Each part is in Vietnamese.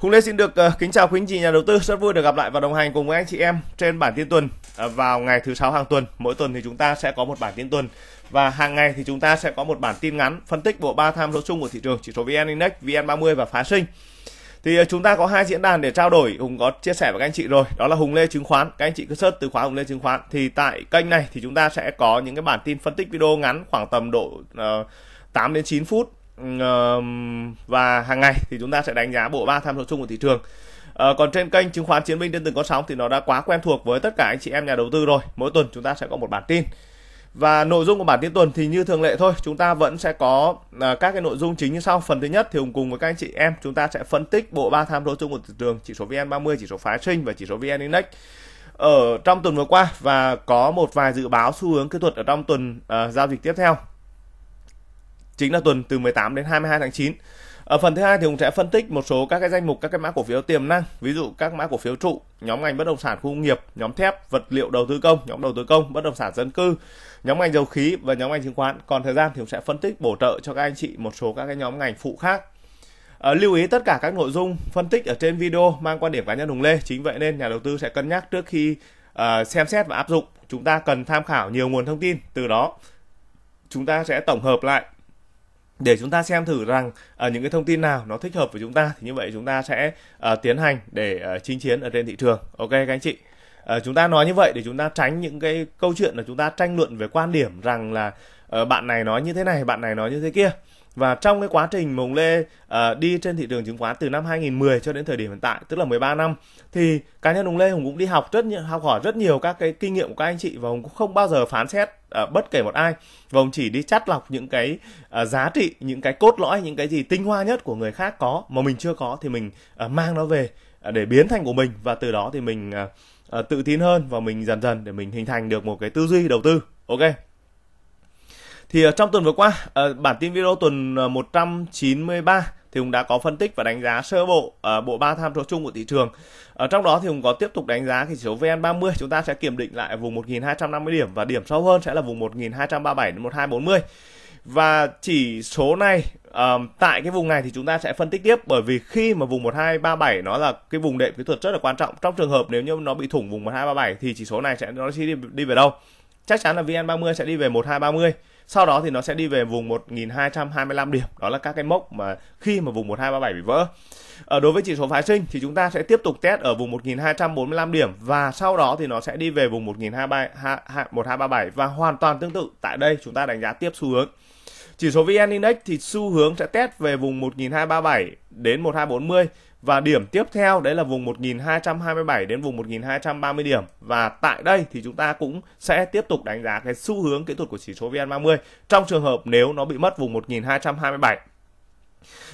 Hùng Lê xin được ờ, kính chào quý anh chị nhà đầu tư, rất vui được gặp lại và đồng hành cùng với anh chị em trên bản tin tuần ờ, vào ngày thứ sáu hàng tuần. Mỗi tuần thì chúng ta sẽ có một bản tin tuần và hàng ngày thì chúng ta sẽ có một bản tin ngắn phân tích bộ ba tham số chung của thị trường chỉ số VN Index, VN30 và phá sinh. Thì ờ, chúng ta có hai diễn đàn để trao đổi, Hùng có chia sẻ với các anh chị rồi, đó là Hùng Lê chứng khoán, các anh chị cứ search từ khóa Hùng Lê chứng khoán thì tại kênh này thì chúng ta sẽ có những cái bản tin phân tích video ngắn khoảng tầm độ uh, 8 đến 9 phút và hàng ngày thì chúng ta sẽ đánh giá bộ ba tham số chung của thị trường À, còn trên kênh chứng khoán chiến binh trên từng con sóng thì nó đã quá quen thuộc với tất cả anh chị em nhà đầu tư rồi. Mỗi tuần chúng ta sẽ có một bản tin. Và nội dung của bản tin tuần thì như thường lệ thôi, chúng ta vẫn sẽ có à, các cái nội dung chính như sau. Phần thứ nhất thì cùng với các anh chị em chúng ta sẽ phân tích bộ ba tham số chung của thị trường, chỉ số VN30, chỉ số phái sinh và chỉ số VN Index ở trong tuần vừa qua và có một vài dự báo xu hướng kỹ thuật ở trong tuần à, giao dịch tiếp theo chính là tuần từ 18 đến 22 tháng 9. Ở phần thứ hai thì Hùng sẽ phân tích một số các cái danh mục các cái mã cổ phiếu tiềm năng, ví dụ các mã cổ phiếu trụ, nhóm ngành bất động sản khu công nghiệp, nhóm thép, vật liệu đầu tư công, nhóm đầu tư công, bất động sản dân cư, nhóm ngành dầu khí và nhóm ngành chứng khoán. Còn thời gian thì Hùng sẽ phân tích bổ trợ cho các anh chị một số các cái nhóm ngành phụ khác. À, lưu ý tất cả các nội dung phân tích ở trên video mang quan điểm cá nhân Hùng Lê, chính vậy nên nhà đầu tư sẽ cân nhắc trước khi uh, xem xét và áp dụng. Chúng ta cần tham khảo nhiều nguồn thông tin, từ đó chúng ta sẽ tổng hợp lại để chúng ta xem thử rằng ở à, uh, những cái thông tin nào nó thích hợp với chúng ta thì như vậy chúng ta sẽ uh, tiến hành để uh, chinh chiến ở trên thị trường ok các anh chị uh, chúng ta nói như vậy để chúng ta tránh những cái câu chuyện là chúng ta tranh luận về quan điểm rằng là uh, bạn này nói như thế này bạn này nói như thế kia và trong cái quá trình mồng Lê uh, đi trên thị trường chứng khoán từ năm 2010 cho đến thời điểm hiện tại, tức là 13 năm, thì cá nhân mồng Lê Hùng cũng đi học rất nhiều, học hỏi rất nhiều các cái kinh nghiệm của các anh chị và Hùng cũng không bao giờ phán xét à, bất kể một ai và ông chỉ đi chắt lọc những cái à, giá trị những cái cốt lõi những cái gì tinh hoa nhất của người khác có mà mình chưa có thì mình à, mang nó về à, để biến thành của mình và từ đó thì mình à, à, tự tin hơn và mình dần dần để mình hình thành được một cái tư duy đầu tư ok thì à, trong tuần vừa qua à, bản tin video tuần 193 à, thì cũng đã có phân tích và đánh giá sơ bộ ở ờ, bộ ba tham số chung của thị trường. Ở ờ, trong đó thì cũng có tiếp tục đánh giá cái chỉ số VN30 chúng ta sẽ kiểm định lại vùng 1250 điểm và điểm sâu hơn sẽ là vùng 1237 đến 1240 và chỉ số này um, tại cái vùng này thì chúng ta sẽ phân tích tiếp bởi vì khi mà vùng 1237 nó là cái vùng đệm kỹ thuật rất là quan trọng trong trường hợp nếu như nó bị thủng vùng 1237 thì chỉ số này sẽ nó sẽ đi, đi về đâu chắc chắn là VN30 sẽ đi về 1230 sau đó thì nó sẽ đi về vùng 1225 điểm đó là các cái mốc mà khi mà vùng 1237 bị vỡ ở ờ, đối với chỉ số phái sinh thì chúng ta sẽ tiếp tục test ở vùng 1245 điểm và sau đó thì nó sẽ đi về vùng 1237 và hoàn toàn tương tự tại đây chúng ta đánh giá tiếp xu hướng chỉ số VN Index thì xu hướng sẽ test về vùng 1237 đến 1240 và điểm tiếp theo đấy là vùng 1227 đến vùng 1230 điểm và tại đây thì chúng ta cũng sẽ tiếp tục đánh giá cái xu hướng kỹ thuật của chỉ số VN30 trong trường hợp nếu nó bị mất vùng 1227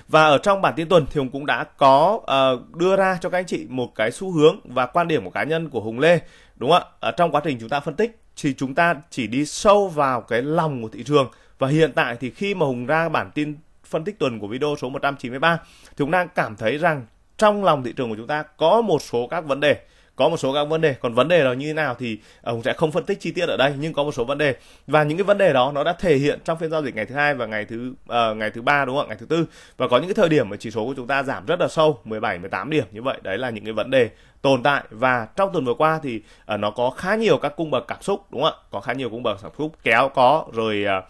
và ở trong bản tin tuần thì Hùng cũng đã có uh, đưa ra cho các anh chị một cái xu hướng và quan điểm của cá nhân của Hùng Lê đúng không ạ? Ở trong quá trình chúng ta phân tích thì chúng ta chỉ đi sâu vào cái lòng của thị trường và hiện tại thì khi mà Hùng ra bản tin phân tích tuần của video số 193 thì Hùng đang cảm thấy rằng trong lòng thị trường của chúng ta có một số các vấn đề có một số các vấn đề còn vấn đề là như thế nào thì ông sẽ không phân tích chi tiết ở đây nhưng có một số vấn đề và những cái vấn đề đó nó đã thể hiện trong phiên giao dịch ngày thứ hai và ngày thứ uh, ngày thứ ba đúng không ngày thứ tư và có những cái thời điểm mà chỉ số của chúng ta giảm rất là sâu 17 18 điểm như vậy đấy là những cái vấn đề tồn tại và trong tuần vừa qua thì uh, nó có khá nhiều các cung bậc cảm xúc đúng không ạ có khá nhiều cung bậc cảm xúc kéo có rồi uh,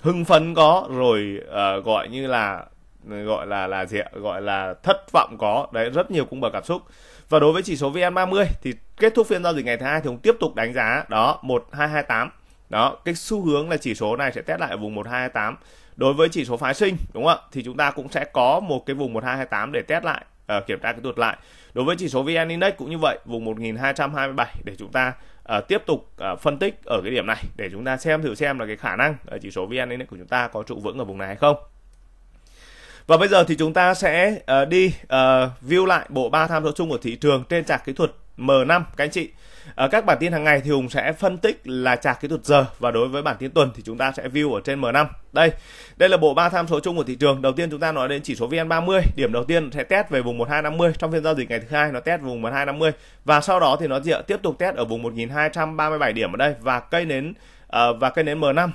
hưng phấn có rồi uh, gọi như là gọi là là gì ạ? gọi là thất vọng có đấy rất nhiều cung bậc cảm xúc và đối với chỉ số VN30 thì kết thúc phiên giao dịch ngày thứ hai thì cũng tiếp tục đánh giá đó 1228 đó cái xu hướng là chỉ số này sẽ test lại ở vùng 1228 đối với chỉ số phái sinh đúng không ạ thì chúng ta cũng sẽ có một cái vùng 1228 để test lại uh, kiểm tra cái tuột lại đối với chỉ số VN Index cũng như vậy vùng 1227 để chúng ta uh, tiếp tục uh, phân tích ở cái điểm này để chúng ta xem thử xem là cái khả năng ở chỉ số VN Index của chúng ta có trụ vững ở vùng này hay không và bây giờ thì chúng ta sẽ uh, đi uh, view lại bộ ba tham số chung của thị trường trên chart kỹ thuật M5 các anh chị. Ở ờ, các bản tin hàng ngày thì Hùng sẽ phân tích là chart kỹ thuật giờ và đối với bản tin tuần thì chúng ta sẽ view ở trên M5. Đây, đây là bộ ba tham số chung của thị trường. Đầu tiên chúng ta nói đến chỉ số VN30, điểm đầu tiên sẽ test về vùng 1250 trong phiên giao dịch ngày thứ hai nó test vùng 1250 và sau đó thì nó dựa tiếp tục test ở vùng 1237 điểm ở đây và cây nến và cây nến M5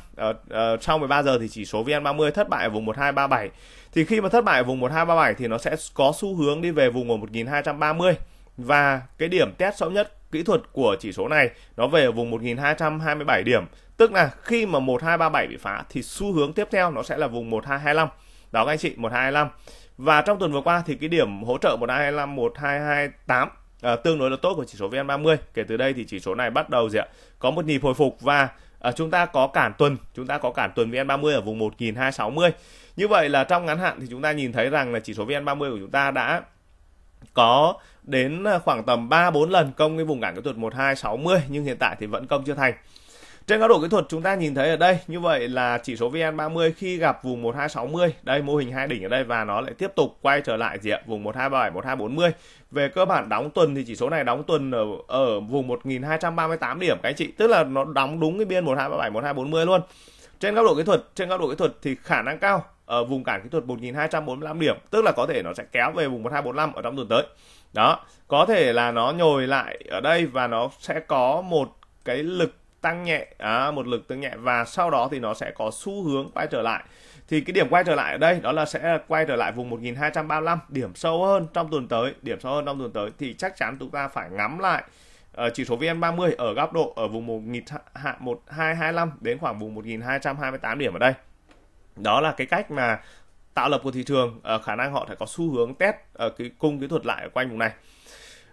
sau 13 giờ thì chỉ số VN30 thất bại ở vùng 1237 thì khi mà thất bại ở vùng 1237 thì nó sẽ có xu hướng đi về vùng 1230 và cái điểm test xấu nhất kỹ thuật của chỉ số này nó về ở vùng 1227 điểm tức là khi mà 1237 bị phá thì xu hướng tiếp theo nó sẽ là vùng 1225 đó các anh chị 1225 và trong tuần vừa qua thì cái điểm hỗ trợ 1225 1228 à, tương đối là tốt của chỉ số VN30 kể từ đây thì chỉ số này bắt đầu gì ạ có một nhịp hồi phục và À, chúng ta có cản tuần, chúng ta có cản tuần VN30 ở vùng 1260. Như vậy là trong ngắn hạn thì chúng ta nhìn thấy rằng là chỉ số VN30 của chúng ta đã có đến à, khoảng tầm 3 4 lần công cái vùng cản kỹ thuật 1260 nhưng hiện tại thì vẫn công chưa thành. Trên góc độ kỹ thuật chúng ta nhìn thấy ở đây như vậy là chỉ số VN30 khi gặp vùng 1260, đây mô hình hai đỉnh ở đây và nó lại tiếp tục quay trở lại gì ạ? vùng 1237 1240. Về cơ bản đóng tuần thì chỉ số này đóng tuần ở ở vùng 1238 điểm các anh chị, tức là nó đóng đúng cái biên 1237 1240 luôn. Trên góc độ kỹ thuật, trên góc độ kỹ thuật thì khả năng cao ở vùng cản kỹ thuật 1245 điểm, tức là có thể nó sẽ kéo về vùng 1245 ở trong tuần tới. Đó, có thể là nó nhồi lại ở đây và nó sẽ có một cái lực tăng nhẹ à, một lực tăng nhẹ và sau đó thì nó sẽ có xu hướng quay trở lại thì cái điểm quay trở lại ở đây đó là sẽ quay trở lại vùng 1235 điểm sâu hơn trong tuần tới điểm sâu hơn trong tuần tới thì chắc chắn chúng ta phải ngắm lại uh, chỉ số VN30 ở góc độ ở vùng 1225 đến khoảng vùng 1228 điểm ở đây đó là cái cách mà tạo lập của thị trường uh, khả năng họ sẽ có xu hướng test uh, cái cung kỹ thuật lại ở quanh vùng này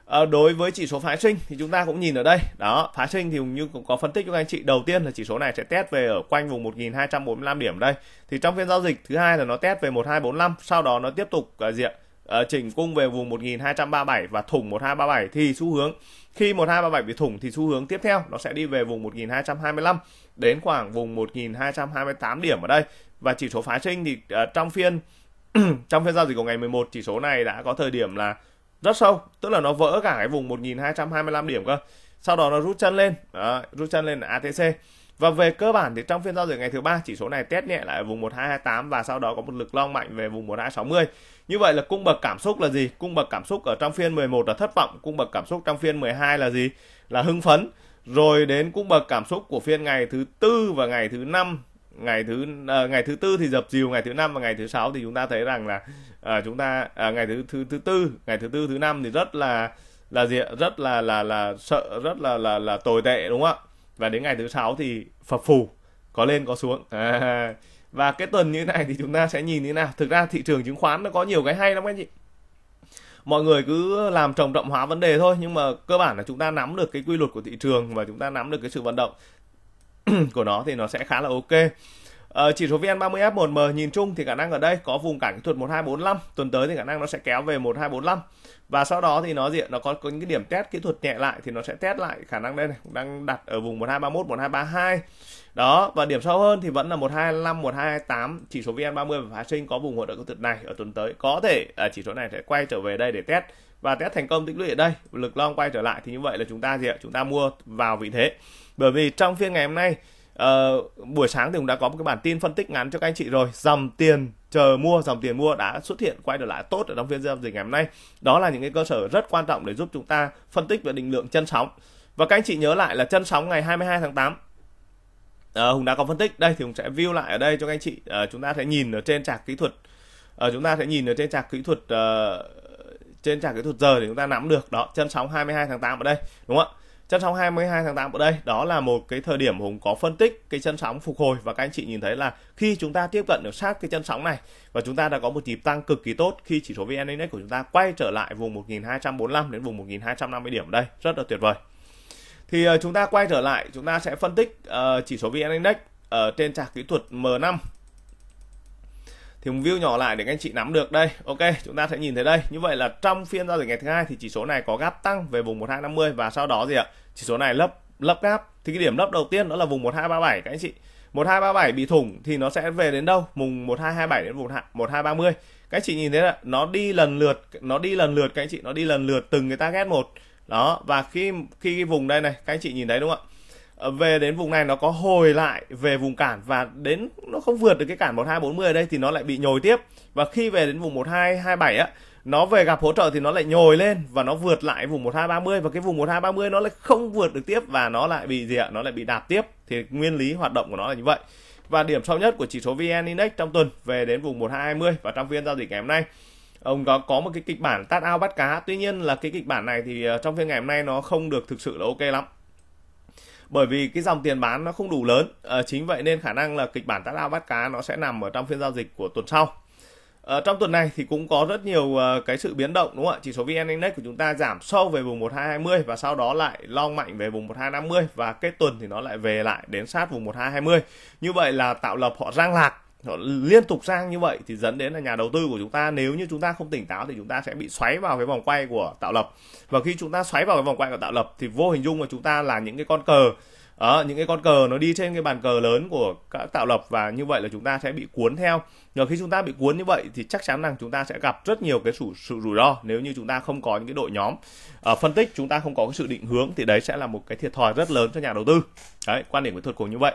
À, đối với chỉ số phái sinh thì chúng ta cũng nhìn ở đây đó phái sinh thì như cũng có phân tích cho các anh chị đầu tiên là chỉ số này sẽ test về ở quanh vùng 1245 điểm đây thì trong phiên giao dịch thứ hai là nó test về 1245 sau đó nó tiếp tục uh, diện uh, chỉnh cung về vùng 1237 và thủng 1237 thì xu hướng khi 1237 bị thủng thì xu hướng tiếp theo nó sẽ đi về vùng 1225 đến khoảng vùng 1228 điểm ở đây và chỉ số phái sinh thì uh, trong phiên trong phiên giao dịch của ngày 11 chỉ số này đã có thời điểm là rất sâu tức là nó vỡ cả cái vùng 1.225 điểm cơ sau đó nó rút chân lên đó, rút chân lên ATC và về cơ bản thì trong phiên giao dịch ngày thứ ba chỉ số này test nhẹ lại ở vùng 1228 và sau đó có một lực long mạnh về vùng 1260. Như vậy là cung bậc cảm xúc là gì? Cung bậc cảm xúc ở trong phiên 11 là thất vọng, cung bậc cảm xúc trong phiên 12 là gì? Là hưng phấn. Rồi đến cung bậc cảm xúc của phiên ngày thứ tư và ngày thứ năm ngày thứ uh, ngày thứ tư thì dập chiều ngày thứ năm và ngày thứ sáu thì chúng ta thấy rằng là uh, chúng ta uh, ngày thứ thứ thứ tư ngày thứ tư thứ năm thì rất là là gì rất là là là sợ rất là là là tồi tệ đúng không ạ và đến ngày thứ sáu thì phập phù có lên có xuống và cái tuần như thế này thì chúng ta sẽ nhìn như thế nào thực ra thị trường chứng khoán nó có nhiều cái hay lắm anh chị mọi người cứ làm trồng rộng hóa vấn đề thôi nhưng mà cơ bản là chúng ta nắm được cái quy luật của thị trường và chúng ta nắm được cái sự vận động của nó thì nó sẽ khá là ok Ờ, chỉ số VN30F1M nhìn chung thì khả năng ở đây có vùng cản kỹ thuật 1245, tuần tới thì khả năng nó sẽ kéo về 1245. Và sau đó thì nó diện nó có, có những cái điểm test kỹ thuật nhẹ lại thì nó sẽ test lại khả năng đây này, đang đặt ở vùng 1231, 1232. Đó, và điểm sâu hơn thì vẫn là 125, 128, chỉ số VN30 và phái sinh có vùng hỗ trợ kỹ thuật này ở tuần tới. Có thể à, chỉ số này sẽ quay trở về đây để test và test thành công tích lũy ở đây lực long quay trở lại thì như vậy là chúng ta gì ạ chúng ta mua vào vị thế bởi vì trong phiên ngày hôm nay uh, buổi sáng thì cũng đã có một cái bản tin phân tích ngắn cho các anh chị rồi dòng tiền chờ mua dòng tiền mua đã xuất hiện quay trở lại tốt ở trong phiên giao dịch ngày hôm nay đó là những cái cơ sở rất quan trọng để giúp chúng ta phân tích và định lượng chân sóng và các anh chị nhớ lại là chân sóng ngày 22 tháng 8 à, ờ, Hùng đã có phân tích đây thì Hùng sẽ view lại ở đây cho các anh chị à, chúng ta sẽ nhìn ở trên trạc kỹ thuật à, chúng ta sẽ nhìn ở trên trạc kỹ thuật à, trên trang kỹ thuật giờ thì chúng ta nắm được đó chân sóng 22 tháng 8 ở đây đúng không ạ chân sóng 22 tháng 8 ở đây đó là một cái thời điểm Hùng có phân tích cái chân sóng phục hồi và các anh chị nhìn thấy là khi chúng ta tiếp cận được sát cái chân sóng này và chúng ta đã có một nhịp tăng cực kỳ tốt khi chỉ số VN Index của chúng ta quay trở lại vùng 1245 đến vùng 1250 điểm đây rất là tuyệt vời thì ờ, chúng ta quay trở lại chúng ta sẽ phân tích uh, chỉ số VN Index ở ờ, trên trạc kỹ thuật M5 thì mình view nhỏ lại để các anh chị nắm được đây ok chúng ta sẽ nhìn thấy đây như vậy là trong phiên giao dịch ngày thứ hai thì chỉ số này có gáp tăng về vùng 1250 và sau đó gì ạ chỉ số này lấp lấp gáp thì cái điểm lấp đầu tiên đó là vùng 1237 các anh chị 1237 bị thủng thì nó sẽ về đến đâu mùng 1227 đến vùng 1230 các anh chị nhìn thấy là nó đi lần lượt nó đi lần lượt các anh chị nó đi lần lượt từng cái target một đó và khi khi cái vùng đây này các anh chị nhìn thấy đúng không ạ Ờ, về đến vùng này nó có hồi lại về vùng cản và đến nó không vượt được cái cản 1240 ở đây thì nó lại bị nhồi tiếp và khi về đến vùng 1227 á nó về gặp hỗ trợ thì nó lại nhồi lên và nó vượt lại vùng 1230 và cái vùng 1230 nó lại không vượt được tiếp và nó lại bị gì ạ? Nó lại bị đạp tiếp. Thì nguyên lý hoạt động của nó là như vậy. Và điểm sâu nhất của chỉ số VN Index trong tuần về đến vùng 1220 và trong phiên giao dịch ngày hôm nay ông có có một cái kịch bản tát ao bắt cá. Tuy nhiên là cái kịch bản này thì ờ, trong phiên ngày hôm nay nó không được thực sự là ok lắm bởi vì cái dòng tiền bán nó không đủ lớn à, chính vậy nên khả năng là kịch bản tá lao bắt cá nó sẽ nằm ở trong phiên giao dịch của tuần sau à, trong tuần này thì cũng có rất nhiều uh, cái sự biến động đúng không ạ chỉ số vn index của chúng ta giảm sâu về vùng 1220 và sau đó lại long mạnh về vùng 1250 và kết tuần thì nó lại về lại đến sát vùng 1220 như vậy là tạo lập họ rang lạc liên tục sang như vậy thì dẫn đến là nhà đầu tư của chúng ta nếu như chúng ta không tỉnh táo thì chúng ta sẽ bị xoáy vào cái vòng quay của tạo lập và khi chúng ta xoáy vào cái vòng quay của tạo lập thì vô hình dung là chúng ta là những cái con cờ ở à, những cái con cờ nó đi trên cái bàn cờ lớn của các tạo lập và như vậy là chúng ta sẽ bị cuốn theo và khi chúng ta bị cuốn như vậy thì chắc chắn rằng chúng ta sẽ gặp rất nhiều cái sự, sự rủi ro nếu như chúng ta không có những cái đội nhóm à, phân tích chúng ta không có cái sự định hướng thì đấy sẽ là một cái thiệt thòi rất lớn cho nhà đầu tư đấy quan điểm của thuật cùng như vậy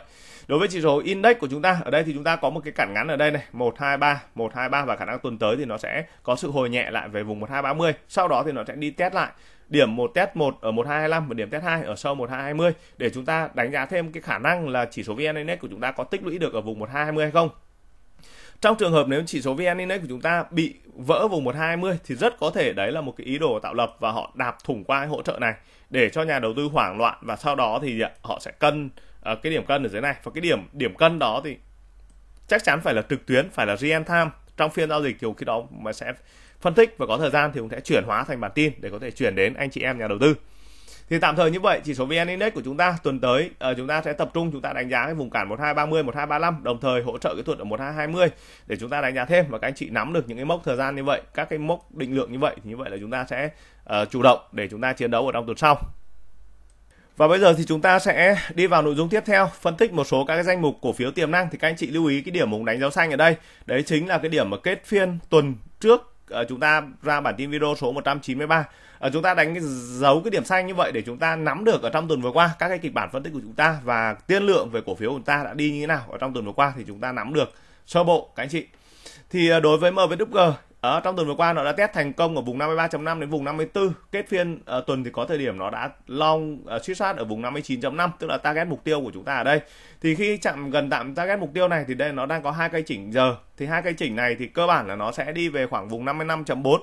đối với chỉ số index của chúng ta ở đây thì chúng ta có một cái cản ngắn ở đây này một một hai ba hai ba và khả năng tuần tới thì nó sẽ có sự hồi nhẹ lại về vùng một hai ba mươi sau đó thì nó sẽ đi test lại điểm một test một ở một hai 1225 và điểm test hai ở sâu một hai hai mươi để chúng ta đánh giá thêm cái khả năng là chỉ số VN Index của chúng ta có tích lũy được ở vùng một hai hai mươi hay không. Trong trường hợp nếu chỉ số VN Index của chúng ta bị vỡ vùng một hai mươi thì rất có thể đấy là một cái ý đồ tạo lập và họ đạp thủng qua hỗ trợ này để cho nhà đầu tư hoảng loạn và sau đó thì họ sẽ cân uh, cái điểm cân ở dưới này và cái điểm điểm cân đó thì chắc chắn phải là trực tuyến phải là real time trong phiên giao dịch thì khi đó mà sẽ phân tích và có thời gian thì cũng sẽ chuyển hóa thành bản tin để có thể chuyển đến anh chị em nhà đầu tư thì tạm thời như vậy chỉ số VN Index của chúng ta tuần tới uh, chúng ta sẽ tập trung chúng ta đánh giá cái vùng cản 1230 1235 đồng thời hỗ trợ cái thuật ở 1220 để chúng ta đánh giá thêm và các anh chị nắm được những cái mốc thời gian như vậy các cái mốc định lượng như vậy thì như vậy là chúng ta sẽ uh, chủ động để chúng ta chiến đấu ở trong tuần sau và bây giờ thì chúng ta sẽ đi vào nội dung tiếp theo, phân tích một số các cái danh mục cổ phiếu tiềm năng thì các anh chị lưu ý cái điểm mục đánh dấu xanh ở đây. Đấy chính là cái điểm mà kết phiên tuần trước ờ, chúng ta ra bản tin video số 193 ờ, chúng ta đánh dấu cái điểm xanh như vậy để chúng ta nắm được ở trong tuần vừa qua các cái kịch bản phân tích của chúng ta và tiên lượng về cổ phiếu của chúng ta đã đi như thế nào ở trong tuần vừa qua thì chúng ta nắm được sơ bộ các anh chị thì ờ, đối với MWG đó, ờ, trong tuần vừa qua nó đã test thành công ở vùng 53.5 đến vùng 54. Kết phiên uh, tuần thì có thời điểm nó đã long uh, suýt sát ở vùng 59.5 tức là target mục tiêu của chúng ta ở đây. Thì khi chạm gần tạm target mục tiêu này thì đây nó đang có hai cây chỉnh giờ. Thì hai cây chỉnh này thì cơ bản là nó sẽ đi về khoảng vùng 55.4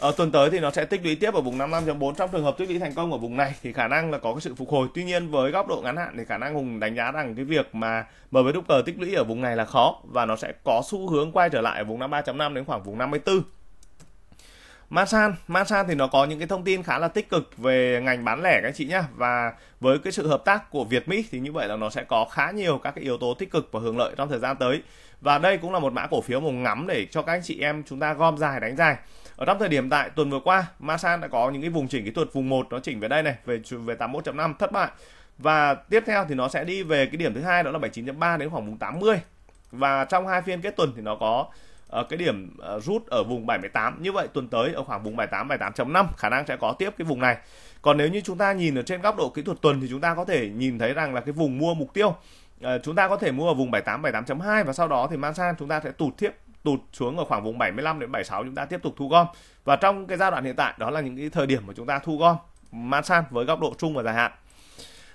ở ờ, tuần tới thì nó sẽ tích lũy tiếp ở vùng 55.4 trong trường hợp tích lũy thành công ở vùng này thì khả năng là có cái sự phục hồi. Tuy nhiên với góc độ ngắn hạn thì khả năng Hùng đánh giá rằng cái việc mà mở với cờ tích lũy ở vùng này là khó và nó sẽ có xu hướng quay trở lại ở vùng 53.5 đến khoảng vùng 54. Masan, Masan thì nó có những cái thông tin khá là tích cực về ngành bán lẻ các chị nhá và với cái sự hợp tác của Việt Mỹ thì như vậy là nó sẽ có khá nhiều các cái yếu tố tích cực và hưởng lợi trong thời gian tới. Và đây cũng là một mã cổ phiếu mà ngắm để cho các anh chị em chúng ta gom dài đánh dài ở trong thời điểm tại tuần vừa qua Masan đã có những cái vùng chỉnh kỹ thuật vùng 1 nó chỉnh về đây này về về 81.5 thất bại và tiếp theo thì nó sẽ đi về cái điểm thứ hai đó là 79.3 đến khoảng vùng 80 và trong hai phiên kết tuần thì nó có uh, cái điểm uh, rút ở vùng 78 như vậy tuần tới ở khoảng vùng 78 78.5 khả năng sẽ có tiếp cái vùng này còn nếu như chúng ta nhìn ở trên góc độ kỹ thuật tuần thì chúng ta có thể nhìn thấy rằng là cái vùng mua mục tiêu uh, chúng ta có thể mua ở vùng 78 78.2 và sau đó thì Mansan chúng ta sẽ tụt tiếp tụt xuống ở khoảng vùng 75 đến 76 chúng ta tiếp tục thu gom và trong cái giai đoạn hiện tại đó là những cái thời điểm mà chúng ta thu gom mát với góc độ trung và dài hạn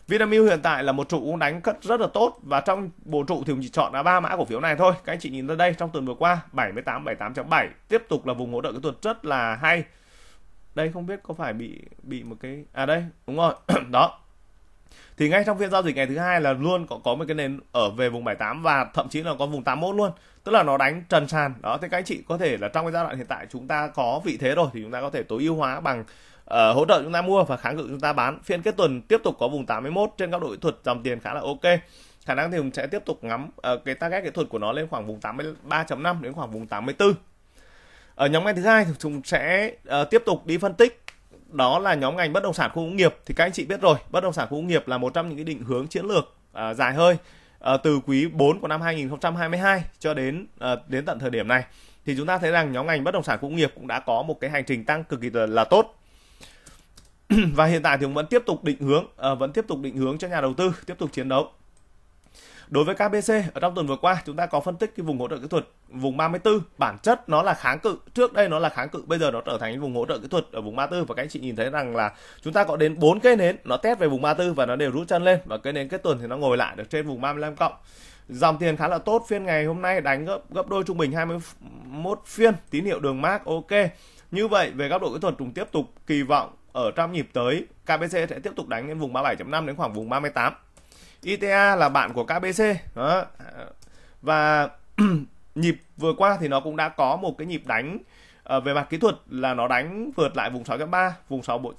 Vinamilk hiện tại là một trụ cũng đánh cất rất là tốt và trong bộ trụ thì mình chỉ chọn là ba mã cổ phiếu này thôi. Các anh chị nhìn ra đây trong tuần vừa qua 78 78.7 tiếp tục là vùng hỗ trợ cái thuật rất là hay. Đây không biết có phải bị bị một cái à đây, đúng rồi. Đó. Thì ngay trong phiên giao dịch ngày thứ hai là luôn có có một cái nền ở về vùng 78 và thậm chí là có vùng 81 luôn tức là nó đánh trần sàn đó thì các anh chị có thể là trong cái giai đoạn hiện tại chúng ta có vị thế rồi thì chúng ta có thể tối ưu hóa bằng uh, hỗ trợ chúng ta mua và kháng cự chúng ta bán phiên kết tuần tiếp tục có vùng 81 trên các độ kỹ thuật dòng tiền khá là ok khả năng thì mình sẽ tiếp tục ngắm uh, cái target kỹ thuật của nó lên khoảng vùng 83.5 đến khoảng vùng 84 ở nhóm ngành thứ hai thì chúng sẽ uh, tiếp tục đi phân tích đó là nhóm ngành bất động sản khu công nghiệp thì các anh chị biết rồi bất động sản khu công nghiệp là một trong những cái định hướng chiến lược uh, dài hơi À, từ quý 4 của năm 2022 cho đến à, đến tận thời điểm này thì chúng ta thấy rằng nhóm ngành bất động sản công nghiệp cũng đã có một cái hành trình tăng cực kỳ là tốt và hiện tại thì cũng vẫn tiếp tục định hướng à, vẫn tiếp tục định hướng cho nhà đầu tư tiếp tục chiến đấu Đối với KBC ở trong tuần vừa qua chúng ta có phân tích cái vùng hỗ trợ kỹ thuật vùng 34 bản chất nó là kháng cự trước đây nó là kháng cự bây giờ nó trở thành cái vùng hỗ trợ kỹ thuật ở vùng 34 và các anh chị nhìn thấy rằng là chúng ta có đến 4 cây nến nó test về vùng 34 và nó đều rút chân lên và cây nến kết tuần thì nó ngồi lại được trên vùng 35 cộng dòng tiền khá là tốt phiên ngày hôm nay đánh gấp gấp đôi trung bình 21 phiên tín hiệu đường mát ok như vậy về góc độ kỹ thuật chúng tiếp tục kỳ vọng ở trong nhịp tới KBC sẽ tiếp tục đánh lên vùng 37.5 đến khoảng vùng 38 ITA e là bạn của KBC đó. và nhịp vừa qua thì nó cũng đã có một cái nhịp đánh À, về mặt kỹ thuật là nó đánh vượt lại vùng 6.3, vùng 6.4,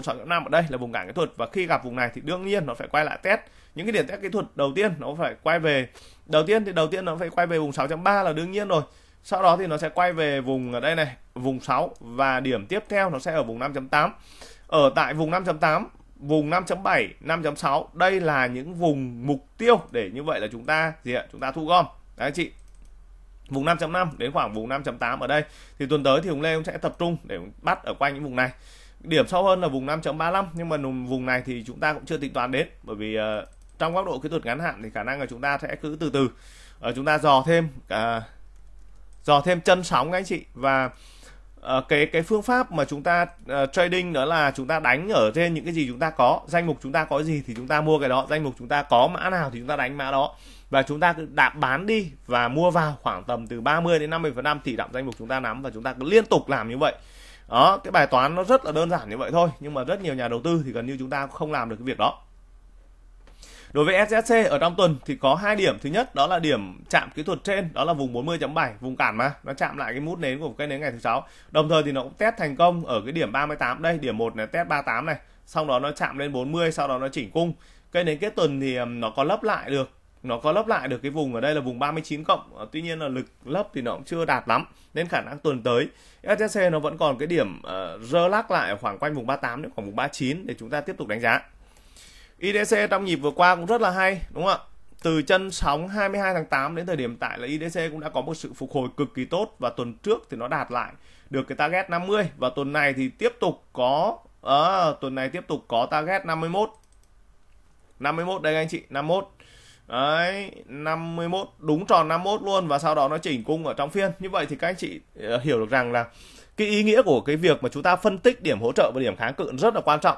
6.5 ở đây là vùng cản kỹ thuật và khi gặp vùng này thì đương nhiên nó phải quay lại test những cái điểm test kỹ thuật đầu tiên nó phải quay về đầu tiên thì đầu tiên nó phải quay về vùng 6.3 là đương nhiên rồi sau đó thì nó sẽ quay về vùng ở đây này vùng 6 và điểm tiếp theo nó sẽ ở vùng 5.8 ở tại vùng 5.8 vùng 5.7, 5.6 đây là những vùng mục tiêu để như vậy là chúng ta gì ạ? Chúng ta thu gom. Đấy anh chị. Vùng 5.5 đến khoảng vùng 5.8 ở đây thì tuần tới thì ông Lê cũng sẽ tập trung để bắt ở quanh những vùng này. Điểm sâu hơn là vùng 5.35 nhưng mà vùng này thì chúng ta cũng chưa tính toán đến bởi vì uh, trong góc độ kỹ thuật ngắn hạn thì khả năng là chúng ta sẽ cứ từ từ uh, chúng ta dò thêm uh, dò thêm chân sóng anh chị và cái cái phương pháp mà chúng ta uh, trading đó là chúng ta đánh ở trên những cái gì chúng ta có danh mục chúng ta có gì thì chúng ta mua cái đó danh mục chúng ta có mã nào thì chúng ta đánh mã đó và chúng ta cứ đạp bán đi và mua vào khoảng tầm từ 30 đến 50 phần trăm tỷ trọng danh mục chúng ta nắm và chúng ta cứ liên tục làm như vậy đó cái bài toán nó rất là đơn giản như vậy thôi nhưng mà rất nhiều nhà đầu tư thì gần như chúng ta không làm được cái việc đó Đối với SSC ở trong tuần thì có hai điểm. Thứ nhất đó là điểm chạm kỹ thuật trên, đó là vùng 40.7, vùng cản mà, nó chạm lại cái mút nến của cái nến ngày thứ sáu. Đồng thời thì nó cũng test thành công ở cái điểm 38 đây, điểm 1 là test 38 này, sau đó nó chạm lên 40, sau đó nó chỉnh cung. Cây nến kết tuần thì nó có lấp lại được nó có lấp lại được cái vùng ở đây là vùng 39 cộng ờ, tuy nhiên là lực lấp thì nó cũng chưa đạt lắm nên khả năng tuần tới SSC nó vẫn còn cái điểm uh, rơ lắc lại khoảng quanh vùng 38 đến khoảng vùng 39 để chúng ta tiếp tục đánh giá IDC trong nhịp vừa qua cũng rất là hay đúng không ạ? Từ chân sóng 22 tháng 8 đến thời điểm tại là IDC cũng đã có một sự phục hồi cực kỳ tốt và tuần trước thì nó đạt lại được cái target 50 và tuần này thì tiếp tục có à, tuần này tiếp tục có target 51. 51 đây anh chị, 51. Đấy, 51 đúng tròn 51 luôn và sau đó nó chỉnh cung ở trong phiên. Như vậy thì các anh chị ờ, hiểu được rằng là cái ý nghĩa của cái việc mà chúng ta phân tích điểm hỗ trợ và điểm kháng cự rất là quan trọng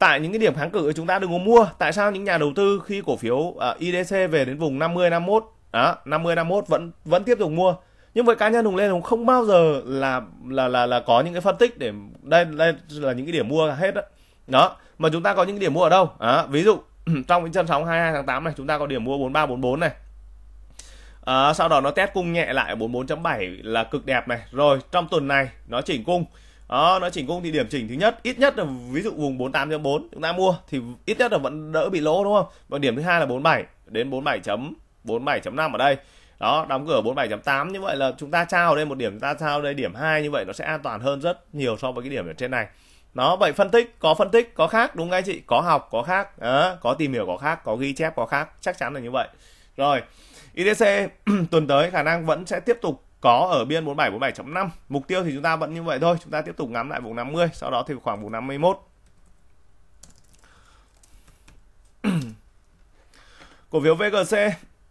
tại những cái điểm kháng cự chúng ta đừng có mua tại sao những nhà đầu tư khi cổ phiếu uh, à, IDC về đến vùng 50 51 đó 50 51 vẫn vẫn tiếp tục mua nhưng với cá nhân Hùng Lên Hùng không bao giờ là là là là có những cái phân tích để đây đây là những cái điểm mua hết đó. Đó, mà chúng ta có những điểm mua ở đâu? À, ví dụ trong cái chân sóng 22 tháng 8 này chúng ta có điểm mua 4344 này. À, sau đó nó test cung nhẹ lại 44.7 là cực đẹp này. Rồi trong tuần này nó chỉnh cung đó nó chỉnh cung thì điểm chỉnh thứ nhất ít nhất là ví dụ vùng 48.4 chúng ta mua thì ít nhất là vẫn đỡ bị lỗ đúng không và điểm thứ hai là 47 đến 47.47.5 ở đây đó đóng cửa 47.8 như vậy là chúng ta trao đây một điểm chúng ta trao đây điểm hai như vậy nó sẽ an toàn hơn rất nhiều so với cái điểm ở trên này nó vậy phân tích có phân tích có khác đúng không anh chị có học có khác đó, có tìm hiểu có khác có ghi chép có khác chắc chắn là như vậy rồi IDC tuần tới khả năng vẫn sẽ tiếp tục có ở biên 47 47.5 mục tiêu thì chúng ta vẫn như vậy thôi chúng ta tiếp tục ngắm lại vùng 50 sau đó thì khoảng vùng 51 cổ phiếu VGC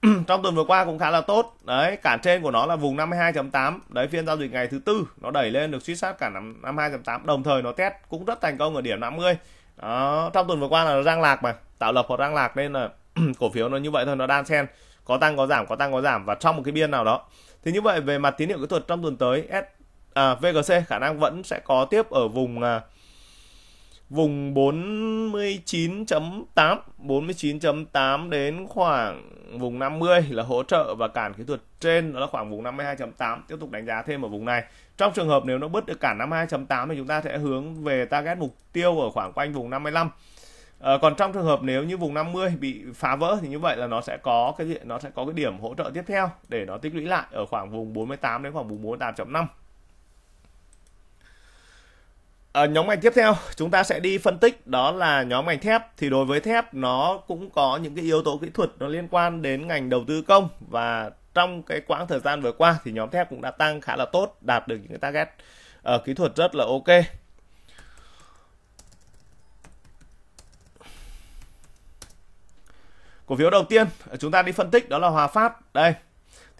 trong tuần vừa qua cũng khá là tốt đấy cản trên của nó là vùng 52.8 đấy phiên giao dịch ngày thứ tư nó đẩy lên được suýt sát cả 52.8 đồng thời nó test cũng rất thành công ở điểm 50 đó trong tuần vừa qua là nó rang lạc mà tạo lập hoặc rang lạc nên là cổ phiếu nó như vậy thôi nó đan xen có tăng có giảm có tăng có giảm và trong một cái biên nào đó thì như vậy về mặt tín hiệu kỹ thuật trong tuần tới S à, VGC khả năng vẫn sẽ có tiếp ở vùng à, vùng 49.8 49.8 đến khoảng vùng 50 là hỗ trợ và cản kỹ thuật trên đó là khoảng vùng 52.8 tiếp tục đánh giá thêm ở vùng này trong trường hợp nếu nó bứt được cản 52.8 thì chúng ta sẽ hướng về target mục tiêu ở khoảng quanh vùng 55 À, còn trong trường hợp nếu như vùng 50 bị phá vỡ thì như vậy là nó sẽ có cái nó sẽ có cái điểm hỗ trợ tiếp theo để nó tích lũy lại ở khoảng vùng 48 đến khoảng vùng 48.5. Ở ờ, nhóm ngành tiếp theo chúng ta sẽ đi phân tích đó là nhóm ngành thép thì đối với thép nó cũng có những cái yếu tố kỹ thuật nó liên quan đến ngành đầu tư công và trong cái quãng thời gian vừa qua thì nhóm thép cũng đã tăng khá là tốt đạt được những cái target uh, kỹ thuật rất là ok Cổ phiếu đầu tiên chúng ta đi phân tích đó là Hòa Phát. Đây.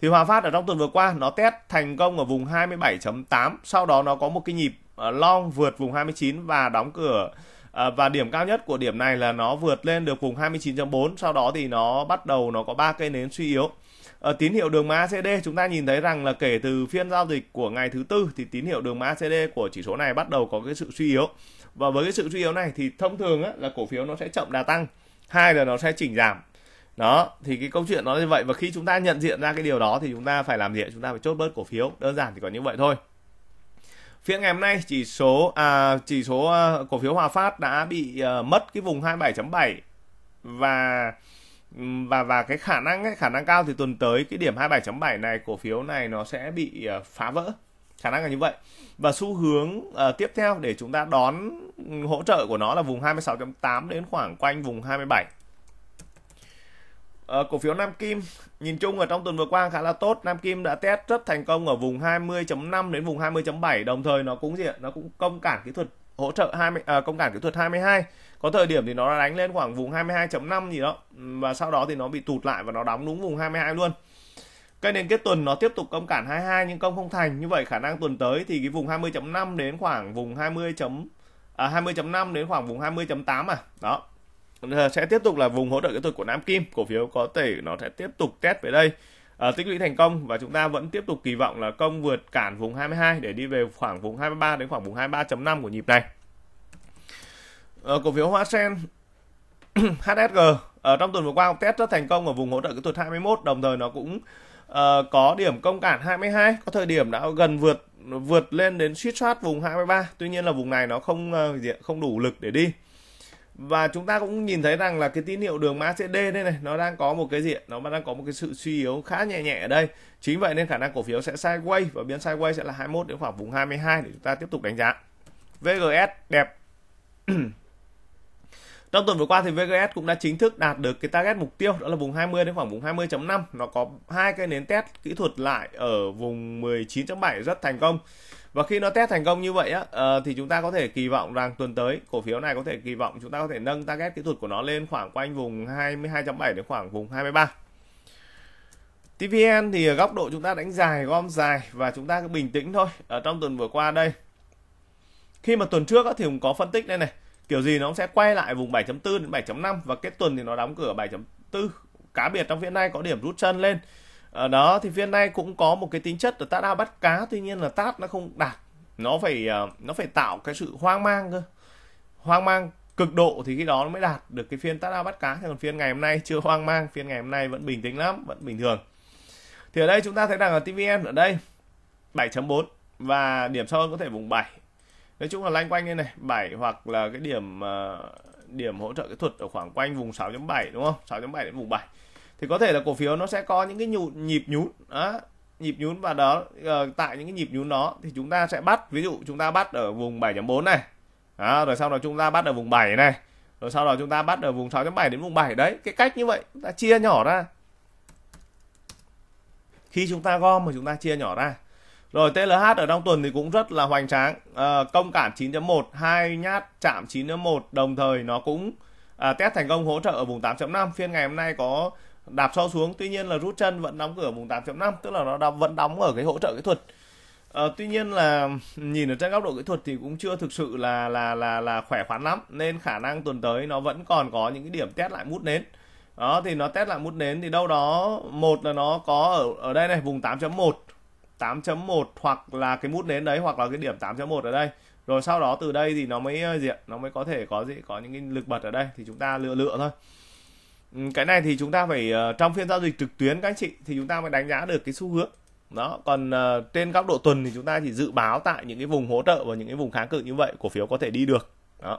Thì Hòa Phát ở trong tuần vừa qua nó test thành công ở vùng 27.8, sau đó nó có một cái nhịp ờ, long vượt vùng 29 và đóng cửa ờ, và điểm cao nhất của điểm này là nó vượt lên được vùng 29.4, sau đó thì nó bắt đầu nó có ba cây nến suy yếu. Ở ờ, tín hiệu đường mã ACD chúng ta nhìn thấy rằng là kể từ phiên giao dịch của ngày thứ tư thì tín hiệu đường mã ACD của chỉ số này bắt đầu có cái sự suy yếu. Và với cái sự suy yếu này thì thông thường á, là cổ phiếu nó sẽ chậm đà tăng, hai là nó sẽ chỉnh giảm đó thì cái câu chuyện nó như vậy và khi chúng ta nhận diện ra cái điều đó thì chúng ta phải làm gì chúng ta phải chốt bớt cổ phiếu đơn giản thì còn như vậy thôi phiên ngày hôm nay chỉ số à, chỉ số à, cổ phiếu Hòa Phát đã bị à, mất cái vùng 27.7 và và và cái khả năng ấy, khả năng cao thì tuần tới cái điểm 27.7 này cổ phiếu này nó sẽ bị à, phá vỡ khả năng là như vậy và xu hướng uh, tiếp theo để chúng ta đón hỗ trợ của nó là vùng 26.8 đến khoảng quanh vùng 27 cổ phiếu Nam Kim nhìn chung ở trong tuần vừa qua khá là tốt. Nam Kim đã test rất thành công ở vùng 20.5 đến vùng 20.7 đồng thời nó cũng gì nó cũng công cản kỹ thuật hỗ trợ 20 à, công cản kỹ thuật 22. Có thời điểm thì nó đánh lên khoảng vùng 22.5 gì đó và sau đó thì nó bị tụt lại và nó đóng đúng vùng 22 luôn. Cây nền kết tuần nó tiếp tục công cản 22 nhưng công không thành. Như vậy khả năng tuần tới thì cái vùng 20.5 đến khoảng vùng 20. À, 20.5 đến khoảng vùng 20.8 à. Đó, Ờ, sẽ tiếp tục là vùng hỗ trợ kỹ thuật của Nam Kim cổ phiếu có thể nó sẽ tiếp tục test về đây à, tích lũy thành công và chúng ta vẫn tiếp tục kỳ vọng là công vượt cản vùng 22 để đi về khoảng vùng 23 đến khoảng vùng 23.5 của nhịp này à, cổ phiếu Hoa Sen HSG ở trong tuần vừa qua test rất thành công ở vùng hỗ trợ kỹ thuật 21 đồng thời nó cũng uh, có điểm công cản 22 có thời điểm đã gần vượt vượt lên đến suýt soát vùng 23 tuy nhiên là vùng này nó không uh, không đủ lực để đi và chúng ta cũng nhìn thấy rằng là cái tín hiệu đường mã CD đây này nó đang có một cái gì nó đang có một cái sự suy yếu khá nhẹ nhẹ ở đây chính vậy nên khả năng cổ phiếu sẽ sideways và biến sideways sẽ là 21 đến khoảng vùng 22 để chúng ta tiếp tục đánh giá VGS đẹp trong tuần vừa qua thì VGS cũng đã chính thức đạt được cái target mục tiêu đó là vùng 20 đến khoảng vùng 20.5 nó có hai cái nến test kỹ thuật lại ở vùng 19.7 rất thành công và khi nó test thành công như vậy á ờ, thì chúng ta có thể kỳ vọng rằng tuần tới cổ phiếu này có thể kỳ vọng chúng ta có thể nâng target kỹ thuật của nó lên khoảng quanh vùng 22.7 đến khoảng vùng 23 TVN thì ở góc độ chúng ta đánh dài gom dài và chúng ta cứ bình tĩnh thôi ở trong tuần vừa qua đây khi mà tuần trước thì cũng có phân tích đây này kiểu gì nó sẽ quay lại vùng 7.4 đến 7.5 và kết tuần thì nó đóng cửa 7.4 cá biệt trong phiên nay có điểm rút chân lên ở ờ, đó thì phiên nay cũng có một cái tính chất là tát ao bắt cá tuy nhiên là tát nó không đạt nó phải ờ, nó phải tạo cái sự hoang mang cơ hoang mang cực độ thì khi đó nó mới đạt được cái phiên tát ao bắt cá còn phiên ngày hôm nay chưa hoang mang phiên ngày hôm nay vẫn bình tĩnh lắm vẫn bình thường thì ở đây chúng ta thấy rằng ở TVN ở đây 7.4 và điểm sâu hơn có thể vùng 7 nói chung là lanh quanh như này 7 hoặc là cái điểm ờ, điểm hỗ trợ kỹ thuật ở khoảng quanh vùng 6.7 đúng không 6.7 đến vùng 7 thì có thể là cổ phiếu nó sẽ có những cái nhụn nhịp nhún đó nhịp nhún và đó ờ, tại những cái nhịp nhún đó thì chúng ta sẽ bắt ví dụ chúng ta bắt ở vùng 7.4 này đó, rồi sau đó chúng ta bắt ở vùng 7 này rồi sau đó chúng ta bắt ở vùng 6.7 đến vùng 7 đấy cái cách như vậy chúng ta chia nhỏ ra khi chúng ta gom mà chúng ta chia nhỏ ra rồi TLH ở trong tuần thì cũng rất là hoành tráng à, công cản 9.1 hai nhát chạm 9.1 đồng thời nó cũng à, test thành công hỗ trợ ở vùng 8.5 phiên ngày hôm nay có đạp sau xuống tuy nhiên là rút chân vẫn đóng cửa vùng 8.5 tức là nó đã, vẫn đóng ở cái hỗ trợ kỹ thuật à, tuy nhiên là nhìn ở trên góc độ kỹ thuật thì cũng chưa thực sự là là là là khỏe khoắn lắm nên khả năng tuần tới nó vẫn còn có những cái điểm test lại mút nến đó thì nó test lại mút nến thì đâu đó một là nó có ở ở đây này vùng 8.1 8.1 hoặc là cái mút nến đấy hoặc là cái điểm 8.1 ở đây rồi sau đó từ đây thì nó mới diện ờ, nó mới có thể có gì có những cái lực bật ở đây thì chúng ta lựa lựa thôi Ừ, cái này thì chúng ta phải ờ, trong phiên giao dịch trực tuyến các anh chị thì chúng ta mới đánh giá được cái xu hướng đó còn ờ, trên góc độ tuần thì chúng ta chỉ dự báo tại những cái vùng hỗ trợ và những cái vùng kháng cự như vậy cổ phiếu có thể đi được đó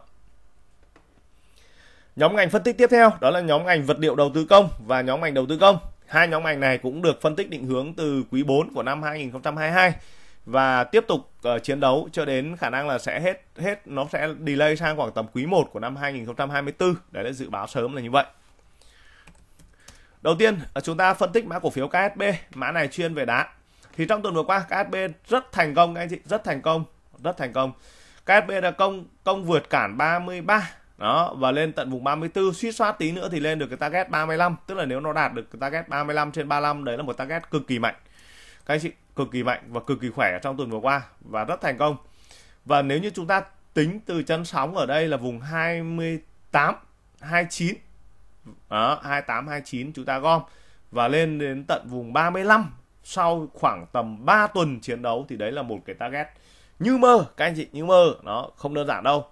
nhóm ngành phân tích tiếp theo đó là nhóm ngành vật liệu đầu tư công và nhóm ngành đầu tư công hai nhóm ngành này cũng được phân tích định hướng từ quý 4 của năm 2022 và tiếp tục ờ, chiến đấu cho đến khả năng là sẽ hết hết nó sẽ delay sang khoảng tầm quý 1 của năm 2024 đấy là dự báo sớm là như vậy Đầu tiên à, chúng ta phân tích mã cổ phiếu KSB, mã này chuyên về đá. Thì trong tuần vừa qua KSB rất thành công anh chị, rất thành công, rất thành công. KSB là công công vượt cản 33 đó và lên tận vùng 34 suy soát tí nữa thì lên được cái target 35 tức là nếu nó đạt được cái target 35 trên 35 đấy là một target cực kỳ mạnh các anh chị cực kỳ mạnh và cực kỳ khỏe trong tuần vừa qua và rất thành công và nếu như chúng ta tính từ chân sóng ở đây là vùng 28 29 đó, 28 29 chúng ta gom và lên đến tận vùng 35 sau khoảng tầm 3 tuần chiến đấu thì đấy là một cái target như mơ các anh chị như mơ nó không đơn giản đâu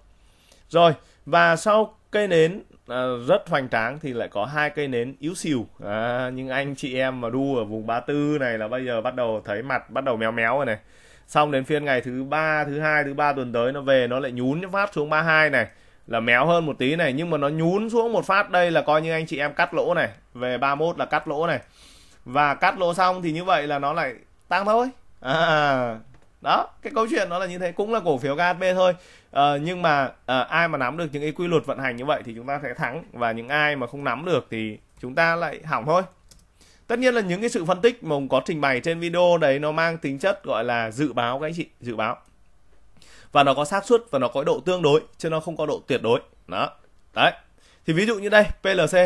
rồi và sau cây nến à, rất hoành tráng thì lại có hai cây nến yếu xìu à, nhưng anh chị em mà đu ở vùng 34 này là bây giờ bắt đầu thấy mặt bắt đầu méo méo rồi này xong đến phiên ngày thứ ba thứ hai thứ ba tuần tới nó về nó lại nhún phát xuống 32 này là méo hơn một tí này nhưng mà nó nhún xuống một phát đây là coi như anh chị em cắt lỗ này về 31 là cắt lỗ này và cắt lỗ xong thì như vậy là nó lại tăng thôi à, đó cái câu chuyện nó là như thế cũng là cổ phiếu KHB thôi à, nhưng mà à, ai mà nắm được những cái quy luật vận hành như vậy thì chúng ta sẽ thắng và những ai mà không nắm được thì chúng ta lại hỏng thôi tất nhiên là những cái sự phân tích mà ông có trình bày trên video đấy nó mang tính chất gọi là dự báo các anh chị dự báo và nó có xác suất và nó có độ tương đối chứ nó không có độ tuyệt đối đó đấy thì ví dụ như đây PLC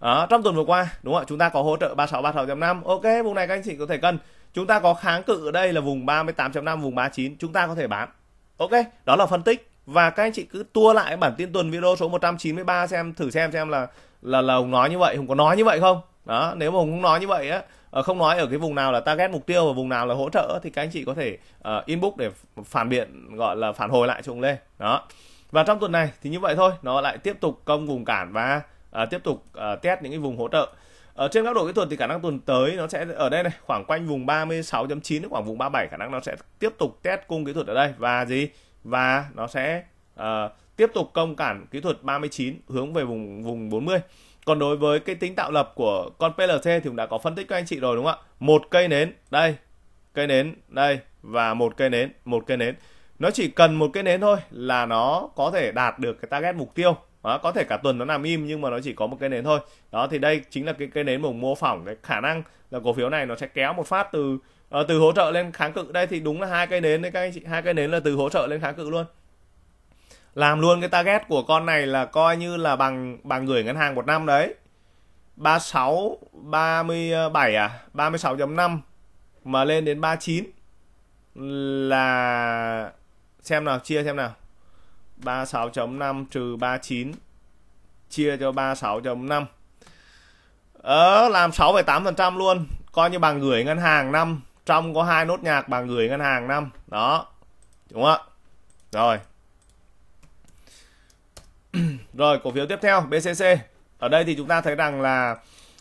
đó, trong tuần vừa qua đúng không ạ chúng ta có hỗ trợ 36 36.5 ok vùng này các anh chị có thể cân chúng ta có kháng cự ở đây là vùng 38.5 vùng 39 chúng ta có thể bán ok đó là phân tích và các anh chị cứ tua lại bản tin tuần video số 193 xem thử xem xem là là là Hùng nói như vậy Hùng có nói như vậy không đó nếu mà Hùng không nói như vậy á Ờ, không nói ở cái vùng nào là target mục tiêu và vùng nào là hỗ trợ thì các anh chị có thể uh, inbox để phản biện gọi là phản hồi lại cho ông Lê đó và trong tuần này thì như vậy thôi nó lại tiếp tục công vùng cản và uh, tiếp tục uh, test những cái vùng hỗ trợ ở trên góc độ kỹ thuật thì khả năng tuần tới nó sẽ ở đây này khoảng quanh vùng 36.9 đến khoảng vùng 37 khả năng nó sẽ tiếp tục test cung kỹ thuật ở đây và gì và nó sẽ uh, tiếp tục công cản kỹ thuật 39 hướng về vùng vùng 40 còn đối với cái tính tạo lập của con PLC thì cũng đã có phân tích các anh chị rồi đúng không ạ? Một cây nến, đây, cây nến, đây và một cây nến, một cây nến. Nó chỉ cần một cây nến thôi là nó có thể đạt được cái target mục tiêu. Đó, có thể cả tuần nó nằm im nhưng mà nó chỉ có một cây nến thôi. Đó thì đây chính là cái cây nến mà mô phỏng cái khả năng là cổ phiếu này nó sẽ kéo một phát từ uh, từ hỗ trợ lên kháng cự. Đây thì đúng là hai cây nến đấy các anh chị, hai cây nến là từ hỗ trợ lên kháng cự luôn làm luôn cái target của con này là coi như là bằng bằng gửi ngân hàng một năm đấy 36 37 à 36.5 mà lên đến 39 là xem nào chia xem nào 36.5 trừ 39 chia cho 36.5 ờ, làm 6,8% luôn coi như bằng gửi ngân hàng năm trong có hai nốt nhạc bằng gửi ngân hàng năm đó đúng không ạ rồi Rồi cổ phiếu tiếp theo BCC. Ở đây thì chúng ta thấy rằng là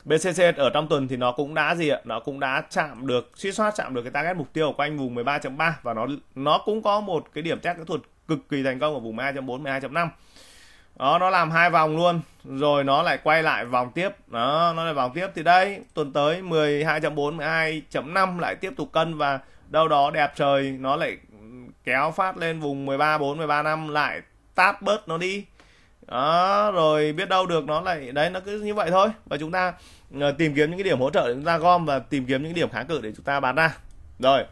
BCC ở trong tuần thì nó cũng đã gì ạ? Nó cũng đã chạm được suy soát chạm được cái target mục tiêu quanh vùng 13.3 và nó nó cũng có một cái điểm test kỹ thuật cực kỳ thành công ở vùng 12.4 12.5. Đó nó làm hai vòng luôn, rồi nó lại quay lại vòng tiếp. Đó, nó lại vòng tiếp thì đây, tuần tới 12.4 12.5 lại tiếp tục cân và đâu đó đẹp trời nó lại kéo phát lên vùng 13 4 13 5 lại táp bớt nó đi đó rồi biết đâu được nó lại đấy nó cứ như vậy thôi và chúng ta ờ, tìm kiếm những cái điểm hỗ trợ để chúng ta gom và tìm kiếm những điểm kháng cự để chúng ta bán ra rồi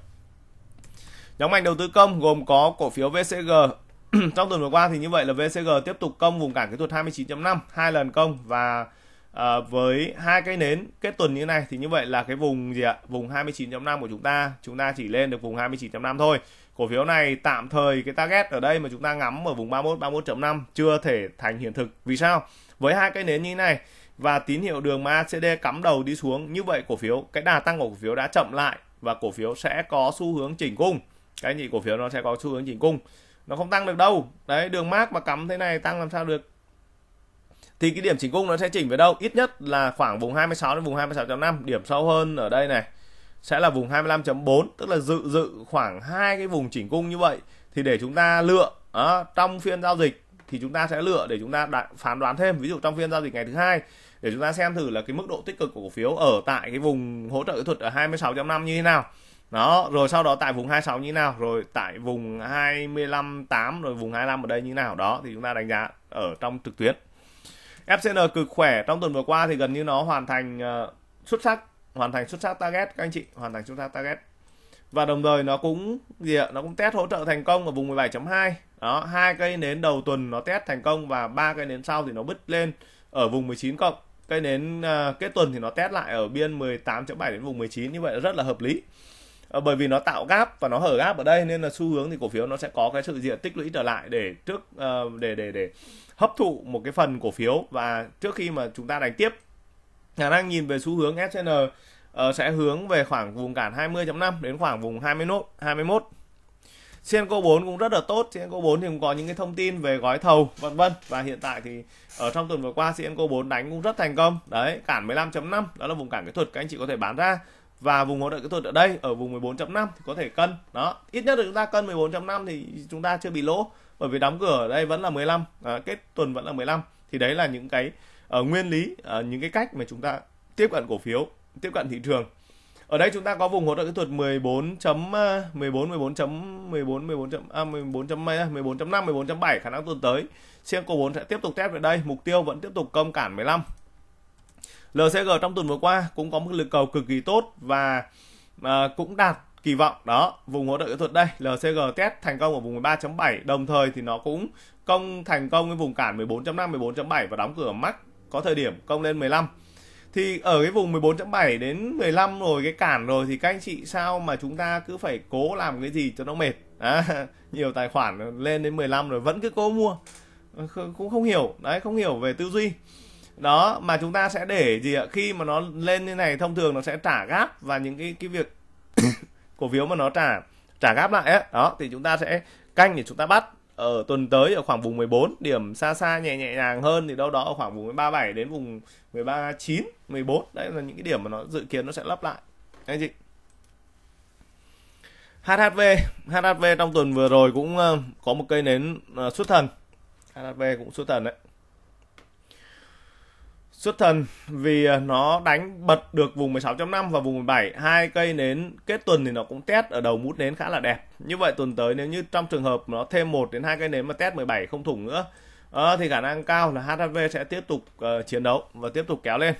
nhóm ngành đầu tư công gồm có cổ phiếu VCG trong tuần vừa qua thì như vậy là VCG tiếp tục công vùng cản kỹ thuật 29.5 hai lần công và à, với hai cái nến kết tuần như này thì như vậy là cái vùng gì ạ vùng 29.5 của chúng ta chúng ta chỉ lên được vùng 29.5 thôi cổ phiếu này tạm thời cái target ở đây mà chúng ta ngắm ở vùng 31 31.5 chưa thể thành hiện thực vì sao với hai cái nến như thế này và tín hiệu đường mà ACD cắm đầu đi xuống như vậy cổ phiếu cái đà tăng của cổ phiếu đã chậm lại và cổ phiếu sẽ có xu hướng chỉnh cung cái nhị cổ phiếu nó sẽ có xu hướng chỉnh cung nó không tăng được đâu đấy đường mát mà cắm thế này tăng làm sao được thì cái điểm chỉnh cung nó sẽ chỉnh về đâu ít nhất là khoảng vùng 26 đến vùng 26.5 điểm sâu hơn ở đây này sẽ là vùng 25.4 tức là dự dự khoảng hai cái vùng chỉnh cung như vậy thì để chúng ta lựa à, trong phiên giao dịch thì chúng ta sẽ lựa để chúng ta đã, phán đoán thêm ví dụ trong phiên giao dịch ngày thứ hai để chúng ta xem thử là cái mức độ tích cực của cổ phiếu ở tại cái vùng hỗ trợ kỹ thuật ở 26.5 như thế nào đó rồi sau đó tại vùng 26 như thế nào rồi tại vùng 25.8 rồi vùng 25 ở đây như thế nào đó thì chúng ta đánh giá ở trong trực tuyến FCN cực khỏe trong tuần vừa qua thì gần như nó hoàn thành uh, xuất sắc hoàn thành xuất sắc target các anh chị hoàn thành xuất sắc target và đồng thời nó cũng gì ạ nó cũng test hỗ trợ thành công ở vùng 17.2 đó hai cây nến đầu tuần nó test thành công và ba cây nến sau thì nó bứt lên ở vùng 19 cộng cây nến uh, kết tuần thì nó test lại ở biên 18.7 đến vùng 19 như vậy là rất là hợp lý ờ, bởi vì nó tạo gap và nó hở gap ở đây nên là xu hướng thì cổ phiếu nó sẽ có cái sự diện tích lũy trở lại để trước ờ, để để để hấp thụ một cái phần cổ phiếu và trước khi mà chúng ta đánh tiếp khả đang nhìn về xu hướng SN uh, ờ, sẽ hướng về khoảng vùng cản 20.5 đến khoảng vùng 21 21 Senco 4 cũng rất là tốt Senco 4 thì cũng có những cái thông tin về gói thầu vân vân và hiện tại thì ở ờ, trong tuần vừa qua Senco 4 đánh cũng rất thành công đấy cản 15.5 đó là vùng cản kỹ thuật các anh chị có thể bán ra và vùng hỗ trợ kỹ thuật ở đây ở vùng 14.5 thì có thể cân đó ít nhất là chúng ta cân 14.5 thì chúng ta chưa bị lỗ bởi vì đóng cửa ở đây vẫn là 15 à, kết tuần vẫn là 15 thì đấy là những cái uh, nguyên lý uh, những cái cách mà chúng ta tiếp cận cổ phiếu tiếp cận thị trường ở đây chúng ta có vùng hỗ trợ kỹ thuật 14 chấm 14 ờ, 14 chấm 14 14 chấm à, 14 chấm 14 chấm 5 14 chấm 7 khả năng tuần tới xem cổ 4 sẽ tiếp tục test về đây mục tiêu vẫn tiếp tục công cản 15 LCG trong tuần vừa qua cũng có một lực cầu cực kỳ tốt và à, cũng đạt kỳ vọng đó vùng hỗ trợ kỹ thuật đây LCG test thành công ở vùng 13.7 đồng thời thì nó cũng công thành công cái vùng cản 14.5 14.7 và đóng cửa mắc có thời điểm công lên 15 thì ở cái vùng 14.7 đến 15 rồi cái cản rồi thì các anh chị sao mà chúng ta cứ phải cố làm cái gì cho nó mệt à, nhiều tài khoản lên đến 15 rồi vẫn cứ cố mua cũng không hiểu đấy không hiểu về tư duy đó mà chúng ta sẽ để gì ạ khi mà nó lên như này thông thường nó sẽ trả gáp và những cái cái việc cổ phiếu mà nó trả trả gáp lại ấy, đó thì chúng ta sẽ canh để chúng ta bắt ở ờ, tuần tới ở khoảng vùng 14 điểm xa xa nhẹ nhẹ nhàng hơn thì đâu đó ở khoảng vùng 37 đến vùng 139 14 đấy là những cái điểm mà nó dự kiến nó sẽ lắp lại anh chị HHV HHV trong tuần vừa rồi cũng ờ, có một cây nến ờ, xuất thần HHV cũng xuất thần đấy xuất thần vì à, nó đánh bật được vùng 16.5 và vùng 17 hai cây nến kết tuần thì nó cũng test ở đầu mút nến khá là đẹp như vậy tuần tới nếu như trong trường hợp nó thêm một đến hai cây nến mà test 17 không thủng nữa ờ, thì khả năng cao là HHV sẽ tiếp tục ờ, chiến đấu và tiếp tục kéo lên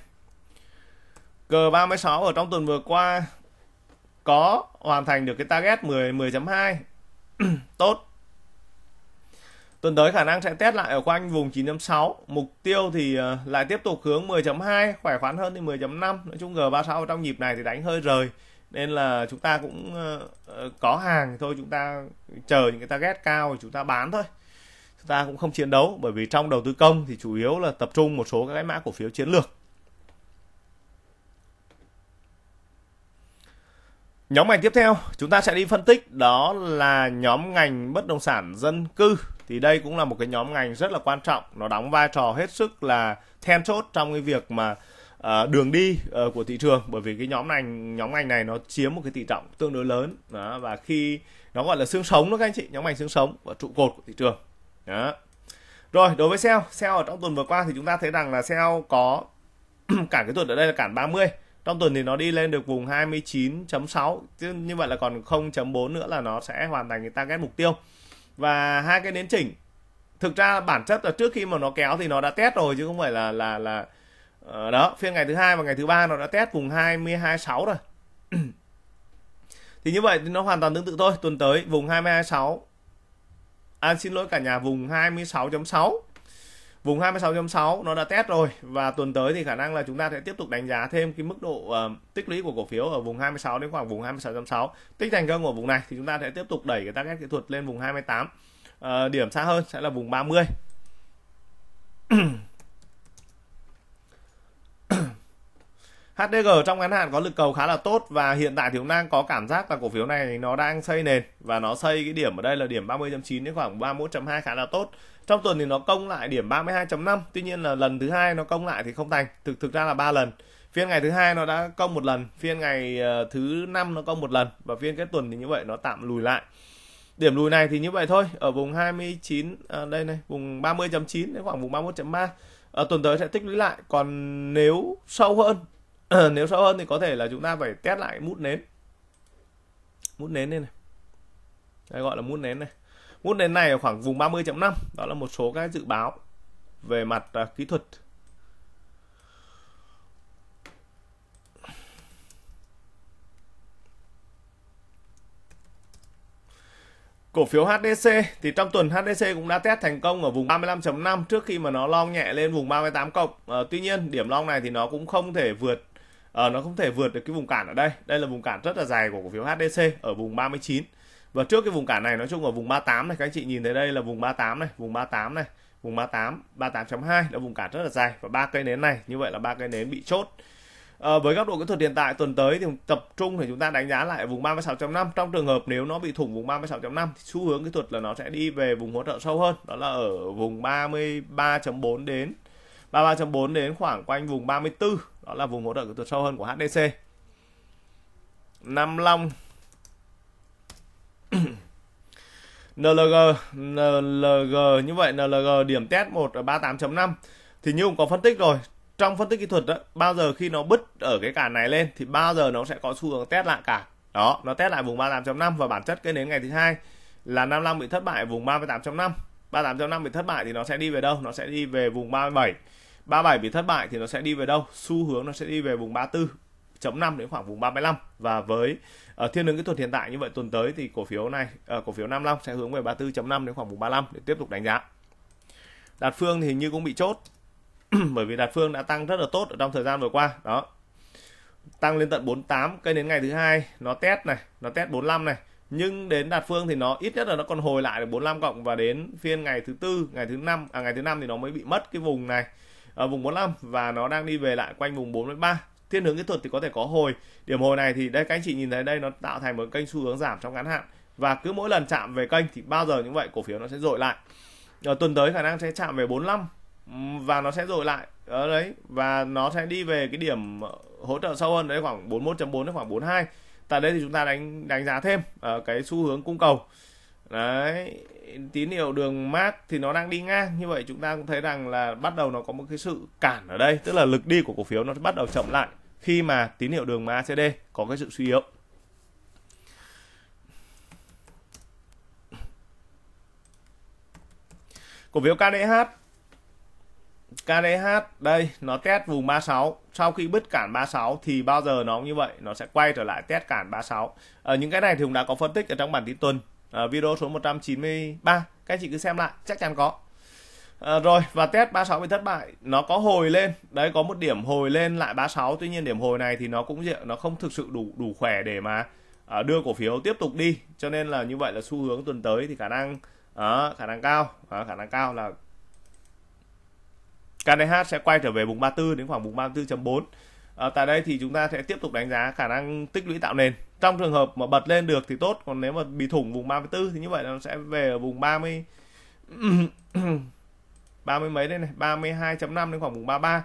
cờ 36 ở trong tuần vừa qua có hoàn thành được cái target 10 10.2 tốt Tuần tới khả năng sẽ test lại ở quanh vùng 9.6. Mục tiêu thì ờ, lại tiếp tục hướng 10.2, khỏe khoắn hơn thì 10.5. Nói chung G36 trong nhịp này thì đánh hơi rời. Nên là chúng ta cũng ờ, ờ, có hàng thôi, chúng ta chờ những cái target cao thì chúng ta bán thôi. Chúng ta cũng không chiến đấu bởi vì trong đầu tư công thì chủ yếu là tập trung một số các cái mã cổ phiếu chiến lược. Nhóm ngành tiếp theo chúng ta sẽ đi phân tích đó là nhóm ngành bất động sản dân cư thì đây cũng là một cái nhóm ngành rất là quan trọng nó đóng vai trò hết sức là then chốt trong cái việc mà uh, đường đi uh, của thị trường bởi vì cái nhóm ngành nhóm ngành này nó chiếm một cái tỷ trọng tương đối lớn đó, và khi nó gọi là xương sống đó các anh chị nhóm ngành xương sống và trụ cột của thị trường đó. rồi đối với sell sell ở trong tuần vừa qua thì chúng ta thấy rằng là sell có cản cái tuần ở đây là cản 30 trong tuần thì nó đi lên được vùng 29.6 như vậy là còn 0.4 nữa là nó sẽ hoàn thành cái target mục tiêu và hai cái nến chỉnh thực ra bản chất là trước khi mà nó kéo thì nó đã test rồi chứ không phải là là là ờ, đó phiên ngày thứ hai và ngày thứ ba nó đã test vùng 22.6 rồi thì như vậy thì nó hoàn toàn tương tự thôi tuần tới vùng 22.6 à xin lỗi cả nhà vùng 26.6 vùng 26.6 nó đã test rồi và tuần tới thì khả năng là chúng ta sẽ tiếp tục đánh giá thêm cái mức độ uh, tích lũy của cổ phiếu ở vùng 26 đến khoảng vùng 26.6 tích thành công ở vùng này thì chúng ta sẽ tiếp tục đẩy cái target kỹ thuật lên vùng 28 uh, ờ, điểm xa hơn sẽ là vùng 30 HDG trong ngắn hạn có lực cầu khá là tốt và hiện tại thì cũng đang có cảm giác là cổ phiếu này nó đang xây nền và nó xây cái điểm ở đây là điểm 30.9 đến khoảng 31.2 khá là tốt. Trong tuần thì nó công lại điểm 32.5, tuy nhiên là lần thứ hai nó công lại thì không thành, thực thực ra là ba lần. Phiên ngày thứ hai nó đã công một lần, phiên ngày ờ, thứ năm nó công một lần và phiên kết tuần thì như vậy nó tạm lùi lại. Điểm lùi này thì như vậy thôi, ở vùng 29 à, đây này, vùng 30.9 đến khoảng vùng 31.3. À, tuần tới sẽ tích lũy lại còn nếu sâu hơn Ờ, nếu sâu hơn thì có thể là chúng ta phải test lại mút nến mút nến đây này đây gọi là mút nến này mút nến này ở khoảng vùng 30.5 đó là một số cái dự báo về mặt uh, kỹ thuật Cổ phiếu HDC thì trong tuần HDC cũng đã test thành công ở vùng 35.5 trước khi mà nó long nhẹ lên vùng 38 cộng. À, tuy nhiên điểm long này thì nó cũng không thể vượt à, nó không thể vượt được cái vùng cản ở đây đây là vùng cản rất là dài của cổ phiếu HDC ở vùng 39 và trước cái vùng cản này nói chung ở vùng 38 này các anh chị nhìn thấy đây là vùng 38 này vùng 38 này vùng 38 38.2 là vùng cản rất là dài và ba cây nến này như vậy là ba cây nến bị chốt à, với góc độ kỹ thuật hiện tại tuần tới thì tập trung thì chúng ta đánh giá lại vùng 36.5 trong trường hợp nếu nó bị thủng vùng 36.5 thì xu hướng kỹ thuật là nó sẽ đi về vùng hỗ trợ sâu hơn đó là ở vùng 33.4 đến 33.4 đến khoảng quanh vùng 34 đó là vùng hỗ trợ kỹ thuật sâu hơn của HDC Nam Long NLG NLG như vậy NLG điểm test 1 ở 38.5 thì như cũng có phân tích rồi trong phân tích kỹ thuật đó, bao giờ khi nó bứt ở cái cản này lên thì bao giờ nó sẽ có xu hướng test lại cả đó nó test lại vùng 38.5 và bản chất cái đến ngày thứ hai là 55 bị thất bại vùng 38.5 38.5 bị thất bại thì nó sẽ đi về đâu nó sẽ đi về vùng 37 37 bị thất bại thì nó sẽ đi về đâu xu hướng nó sẽ đi về vùng 34 chấm 5 đến khoảng vùng 35 và với ở ờ, uh, thiên hướng kỹ thuật hiện tại như vậy tuần tới thì cổ phiếu này uh, cổ phiếu nam long sẽ hướng về 34.5 đến khoảng vùng 35 để tiếp tục đánh giá. Đạt Phương thì hình như cũng bị chốt bởi vì Đạt Phương đã tăng rất là tốt ở trong thời gian vừa qua đó tăng lên tận 48 cây đến ngày thứ hai nó test này nó test 45 này nhưng đến đạt phương thì nó ít nhất là nó còn hồi lại được 45 cộng và đến phiên ngày thứ tư ngày thứ năm à ngày thứ năm thì nó mới bị mất cái vùng này ở ờ, vùng 45 và nó đang đi về lại quanh vùng 43 thiên hướng kỹ thuật thì có thể có hồi điểm hồi này thì đây các anh chị nhìn thấy đây nó tạo thành một kênh xu hướng giảm trong ngắn hạn và cứ mỗi lần chạm về kênh thì bao giờ như vậy cổ phiếu nó sẽ dội lại ở ờ, tuần tới khả năng sẽ chạm về 45 và nó sẽ dội lại ở ờ, đấy và nó sẽ đi về cái điểm hỗ trợ sâu hơn đấy khoảng 41.4 đến khoảng 42 tại đây thì chúng ta đánh đánh giá thêm ở cái xu hướng cung cầu đấy tín hiệu đường mát thì nó đang đi ngang như vậy chúng ta cũng thấy rằng là bắt đầu nó có một cái sự cản ở đây tức là lực đi của cổ phiếu nó bắt đầu chậm lại khi mà tín hiệu đường macd có cái sự suy yếu cổ phiếu KDH KDH đây nó test vùng 36 sau khi bứt cản 36 thì bao giờ nó cũng như vậy nó sẽ quay trở lại test cản 36 ở ờ, những cái này thì cũng đã có phân tích ở trong bản tin tuần uh, video số 193 các anh chị cứ xem lại chắc chắn có À, rồi và test 36 bị thất bại nó có hồi lên đấy có một điểm hồi lên lại 36 tuy nhiên điểm hồi này thì nó cũng nó không thực sự đủ đủ khỏe để mà à, đưa cổ phiếu tiếp tục đi cho nên là như vậy là xu hướng tuần tới thì khả năng à, khả năng cao à, khả năng cao là KNH sẽ quay trở về vùng 34 đến khoảng vùng 34.4 à, tại đây thì chúng ta sẽ tiếp tục đánh giá khả năng tích lũy tạo nền trong trường hợp mà bật lên được thì tốt còn nếu mà bị thủng vùng 34 thì như vậy nó sẽ về ở vùng 30 30 mấy đây này 32.5 đến khoảng vùng 33 à,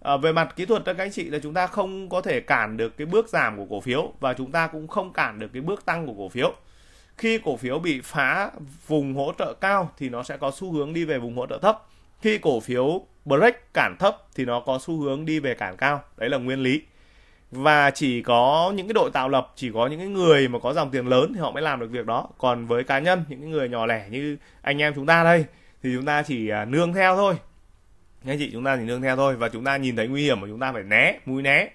ờ, về mặt kỹ thuật các anh chị là chúng ta không có thể cản được cái bước giảm của cổ phiếu và chúng ta cũng không cản được cái bước tăng của cổ phiếu khi cổ phiếu bị phá vùng hỗ trợ cao thì nó sẽ có xu hướng đi về vùng hỗ trợ thấp khi cổ phiếu break cản thấp thì nó có xu hướng đi về cản cao đấy là nguyên lý và chỉ có những cái đội tạo lập chỉ có những cái người mà có dòng tiền lớn thì họ mới làm được việc đó còn với cá nhân những cái người nhỏ lẻ như anh em chúng ta đây thì chúng ta chỉ à, nương theo thôi anh chị chúng ta chỉ nương theo thôi và chúng ta nhìn thấy nguy hiểm mà chúng ta phải né mũi né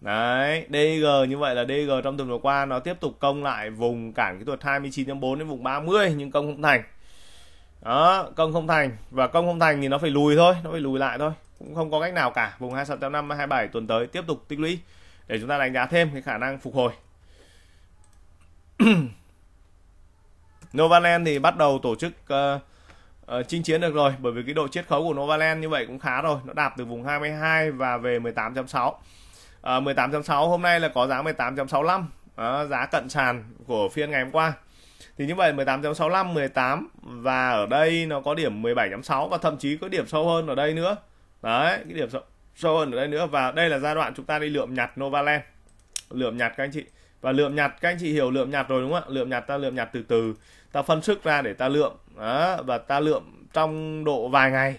Đấy, DG như vậy là DG trong tuần vừa qua nó tiếp tục công lại vùng cản kỹ thuật 29.4 đến vùng 30 nhưng công không thành đó công không thành và công không thành thì nó phải lùi thôi nó phải lùi lại thôi cũng không có cách nào cả vùng 26.5 27 tuần tới tiếp tục tích lũy để chúng ta đánh giá thêm cái khả năng phục hồi Novaland thì bắt đầu tổ chức uh, uh, chinh chiến được rồi bởi vì cái độ chiết khấu của Novaland như vậy cũng khá rồi nó đạp từ vùng 22 và về 18.6 uh, 18.6 hôm nay là có giá 18.65 uh, giá cận sàn của phiên ngày hôm qua thì như vậy 18.65 18 và ở đây nó có điểm 17.6 và thậm chí có điểm sâu hơn ở đây nữa đấy cái điểm sâu, sâu hơn ở đây nữa và đây là giai đoạn chúng ta đi lượm nhặt Novaland lượm nhặt các anh chị và lượm nhặt các anh chị hiểu lượm nhặt rồi đúng không ạ lượm nhặt ta lượm nhặt từ từ ta phân sức ra để ta lượm đó, và ta lượm trong độ vài ngày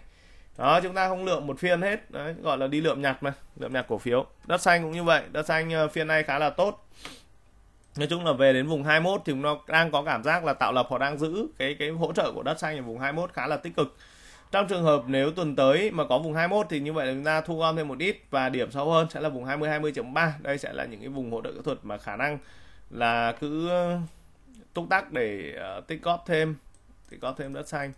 đó chúng ta không lượm một phiên hết đấy, gọi là đi lượm nhặt mà lượm nhặt cổ phiếu đất xanh cũng như vậy đất xanh ờ, phiên này khá là tốt nói chung là về đến vùng 21 thì nó đang có cảm giác là tạo lập họ đang giữ cái cái hỗ trợ của đất xanh ở vùng 21 khá là tích cực trong trường hợp nếu tuần tới mà có vùng 21 thì như vậy là chúng ta thu gom thêm một ít và điểm sâu hơn sẽ là vùng 20 20.3 đây sẽ là những cái vùng hỗ trợ kỹ thuật mà khả năng là cứ túc tắc để ờ, tích góp thêm tích góp thêm đất xanh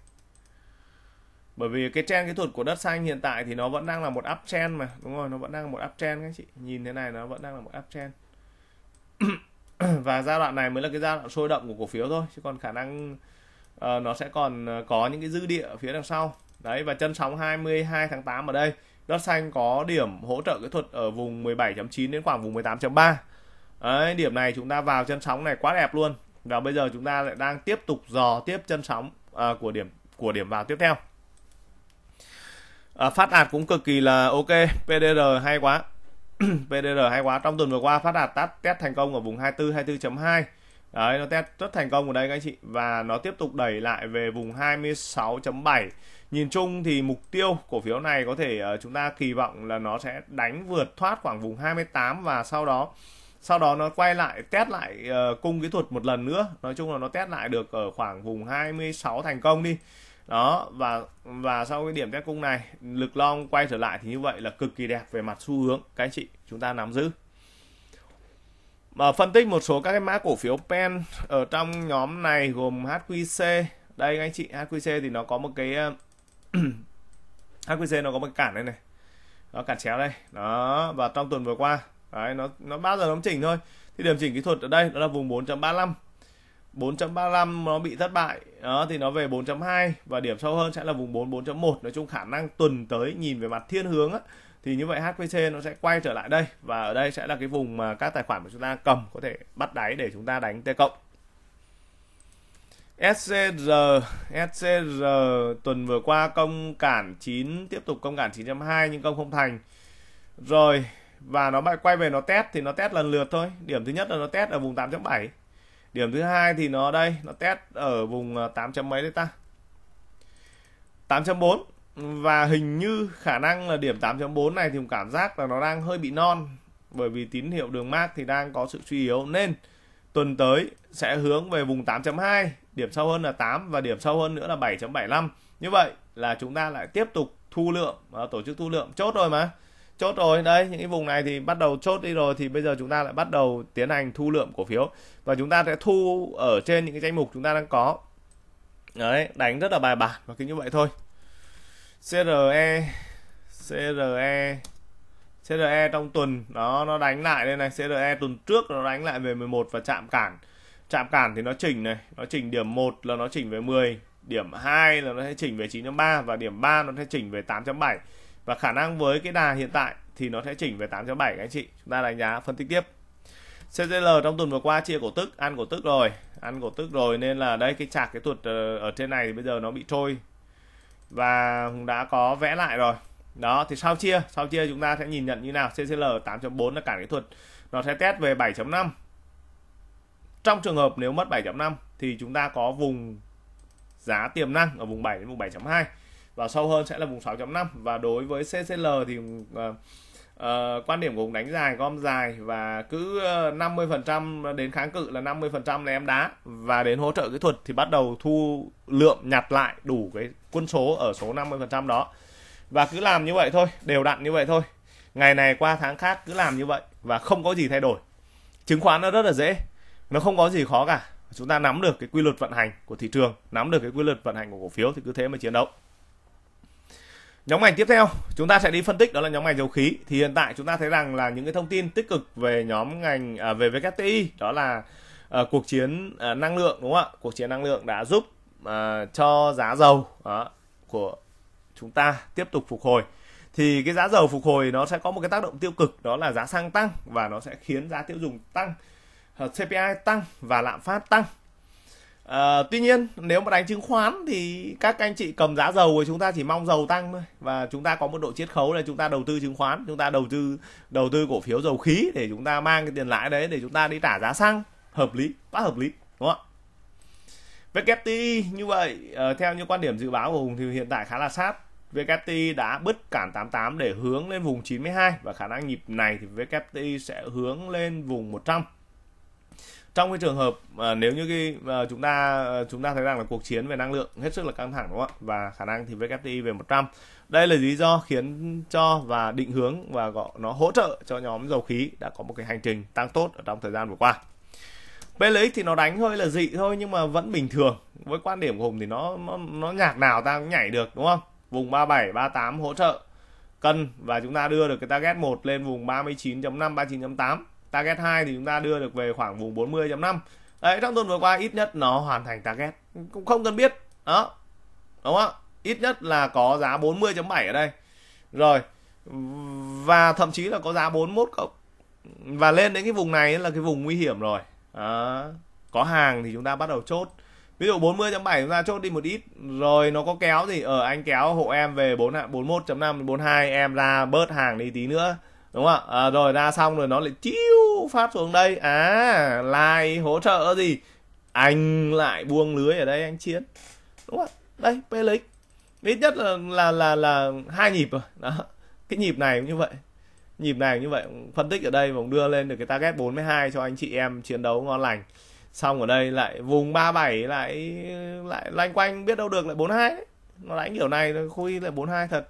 bởi vì cái trend kỹ thuật của đất xanh hiện tại thì nó vẫn đang là một uptrend mà đúng rồi nó vẫn đang là một uptrend các chị nhìn thế này nó vẫn đang là một uptrend và giai đoạn này mới là cái giai đoạn sôi động của cổ phiếu thôi chứ còn khả năng uh, nó sẽ còn ờ, có những cái dư địa phía đằng sau đấy và chân sóng 22 tháng 8 ở đây đất xanh có điểm hỗ trợ kỹ thuật ở vùng 17.9 đến khoảng vùng 18.3 đấy điểm này chúng ta vào chân sóng này quá đẹp luôn và bây giờ chúng ta lại đang tiếp tục dò tiếp chân sóng à, của điểm của điểm vào tiếp theo à, phát đạt cũng cực kỳ là ok pdr hay quá PDR hay quá trong tuần vừa qua phát đạt test, thành công ở vùng 24 24.2 đấy nó test rất thành công ở đây các anh chị và nó tiếp tục đẩy lại về vùng 26.7 nhìn chung thì mục tiêu cổ phiếu này có thể uh, chúng ta kỳ vọng là nó sẽ đánh vượt thoát khoảng vùng 28 và sau đó sau đó nó quay lại test lại uh, cung kỹ thuật một lần nữa nói chung là nó test lại được ở khoảng vùng 26 thành công đi đó và và sau cái điểm test cung này lực long quay trở lại thì như vậy là cực kỳ đẹp về mặt xu hướng các anh chị chúng ta nắm giữ mà ờ, phân tích một số các cái mã cổ phiếu pen ở trong nhóm này gồm HQC đây các anh chị HQC thì nó có một cái ờ, HQC nó có một cái cản đây này nó cản chéo đây đó và trong tuần vừa qua đấy nó nó bao giờ nó chỉnh thôi thì điểm chỉnh kỹ thuật ở đây đó là vùng 4.35 4.35 nó bị thất bại đó thì nó về 4.2 và điểm sâu hơn sẽ là vùng 4 4.1 nói chung khả năng tuần tới nhìn về mặt thiên hướng á, thì như vậy HPC nó sẽ quay trở lại đây và ở đây sẽ là cái vùng mà các tài khoản của chúng ta cầm có thể bắt đáy để chúng ta đánh T cộng SCR SCR tuần vừa qua công cản 9 tiếp tục công cản 9.2 nhưng công không thành rồi và nó lại quay về nó test thì nó test lần lượt thôi điểm thứ nhất là nó test ở vùng 8.7 điểm thứ hai thì nó đây nó test ở vùng 8 à, chấm mấy đấy ta 8.4 và hình như khả năng là điểm 8.4 này thì mình cảm giác là nó đang hơi bị non bởi vì tín hiệu đường mát thì đang có sự suy yếu nên tuần tới sẽ hướng về vùng 8.2 điểm sâu hơn là 8 và điểm sâu hơn nữa là 7.75 như vậy là chúng ta lại tiếp tục thu lượng à, tổ chức thu lượng chốt rồi mà chốt rồi đấy những cái vùng này thì bắt đầu chốt đi rồi thì bây giờ chúng ta lại bắt đầu tiến hành thu lượm cổ phiếu và chúng ta sẽ thu ở trên những cái danh mục chúng ta đang có đấy đánh rất là bài bản và cứ như vậy thôi CRE CRE CRE trong tuần nó nó đánh lại đây này CRE tuần trước nó đánh lại về 11 và chạm cản chạm cản thì nó chỉnh này nó chỉnh điểm 1 là nó chỉnh về 10 điểm 2 là nó sẽ chỉnh về 9.3 và điểm 3 nó sẽ chỉnh về 8.7 và khả năng với cái đà hiện tại thì nó sẽ chỉnh về 8.7 các anh chị chúng ta đánh giá phân tích tiếp CZL trong tuần vừa qua chia cổ tức ăn cổ tức rồi ăn cổ tức rồi nên là đây cái chạc cái thuật ờ, ở trên này thì bây giờ nó bị trôi và đã có vẽ lại rồi đó thì sau chia sau chia chúng ta sẽ nhìn nhận như nào CCL 8.4 là cả kỹ thuật nó sẽ test về 7.5 trong trường hợp nếu mất 7.5 thì chúng ta có vùng giá tiềm năng ở vùng 7 đến vùng 7.2 và sâu hơn sẽ là vùng 6.5 và đối với CCL thì uh, Uh, quan điểm của Hùng đánh dài gom dài và cứ 50% ờ, đến kháng cự là 50% là em đá và đến hỗ trợ kỹ thuật thì bắt đầu thu lượng nhặt lại đủ cái quân số ở số 50% đó và cứ làm như vậy thôi đều đặn như vậy thôi ngày này qua tháng khác cứ làm như vậy và không có gì thay đổi chứng khoán nó rất là dễ nó không có gì khó cả chúng ta nắm được cái quy luật vận hành của thị trường nắm được cái quy luật vận hành của cổ phiếu thì cứ thế mà chiến đấu Nhóm ngành tiếp theo, chúng ta sẽ đi phân tích đó là nhóm ngành dầu khí. Thì hiện tại chúng ta thấy rằng là những cái thông tin tích cực về nhóm ngành à, về WTI đó là à, cuộc chiến à, năng lượng đúng không ạ? Cuộc chiến năng lượng đã giúp à, cho giá dầu đó, của chúng ta tiếp tục phục hồi. Thì cái giá dầu phục hồi nó sẽ có một cái tác động tiêu cực đó là giá xăng tăng và nó sẽ khiến giá tiêu dùng tăng, CPI tăng và lạm phát tăng À, tuy nhiên nếu mà đánh chứng khoán thì các anh chị cầm giá dầu của chúng ta chỉ mong dầu tăng thôi và chúng ta có một độ chiết khấu là chúng ta đầu tư chứng khoán chúng ta đầu tư đầu tư cổ phiếu dầu khí để chúng ta mang cái tiền lãi đấy để chúng ta đi trả giá xăng hợp lý quá hợp lý đúng không ạ như vậy ờ, theo như quan điểm dự báo của Hùng thì hiện tại khá là sát VKTI đã bứt cản 88 để hướng lên vùng 92 và khả năng nhịp này thì VKTI sẽ hướng lên vùng 100 trong cái trường hợp à, nếu như cái à, chúng ta à, chúng ta thấy rằng là cuộc chiến về năng lượng hết sức là căng thẳng đúng không ạ và khả năng thì WTI về 100 đây là lý do khiến cho và định hướng và gọi nó hỗ trợ cho nhóm dầu khí đã có một cái hành trình tăng tốt ở trong thời gian vừa qua PLX thì nó đánh hơi là dị thôi nhưng mà vẫn bình thường với quan điểm của Hùng thì nó nó nó nhạc nào ta cũng nhảy được đúng không vùng 37 38 hỗ trợ cân và chúng ta đưa được cái target 1 lên vùng 39.5 39.8 target 2 thì chúng ta đưa được về khoảng vùng 40.5 đấy trong tuần vừa qua ít nhất nó hoàn thành target cũng không cần biết đó đúng không ít nhất là có giá 40.7 ở đây rồi và thậm chí là có giá 41 cộng và lên đến cái vùng này là cái vùng nguy hiểm rồi đó. có hàng thì chúng ta bắt đầu chốt ví dụ 40.7 chúng ta chốt đi một ít rồi nó có kéo gì ở ờ, anh kéo hộ em về 4 41.5 42 em ra bớt hàng đi tí nữa đúng không ạ à, rồi ra xong rồi nó lại chiêu phát xuống đây à lại hỗ trợ gì anh lại buông lưới ở đây anh chiến đúng không ạ đây plx ít nhất là là là là hai nhịp rồi đó cái nhịp này cũng như vậy nhịp này cũng như vậy phân tích ở đây và đưa lên được cái target 42 cho anh chị em chiến đấu ngon lành xong ở đây lại vùng 37 lại lại loanh quanh biết đâu được lại 42 nó đánh kiểu này khui lại 42 thật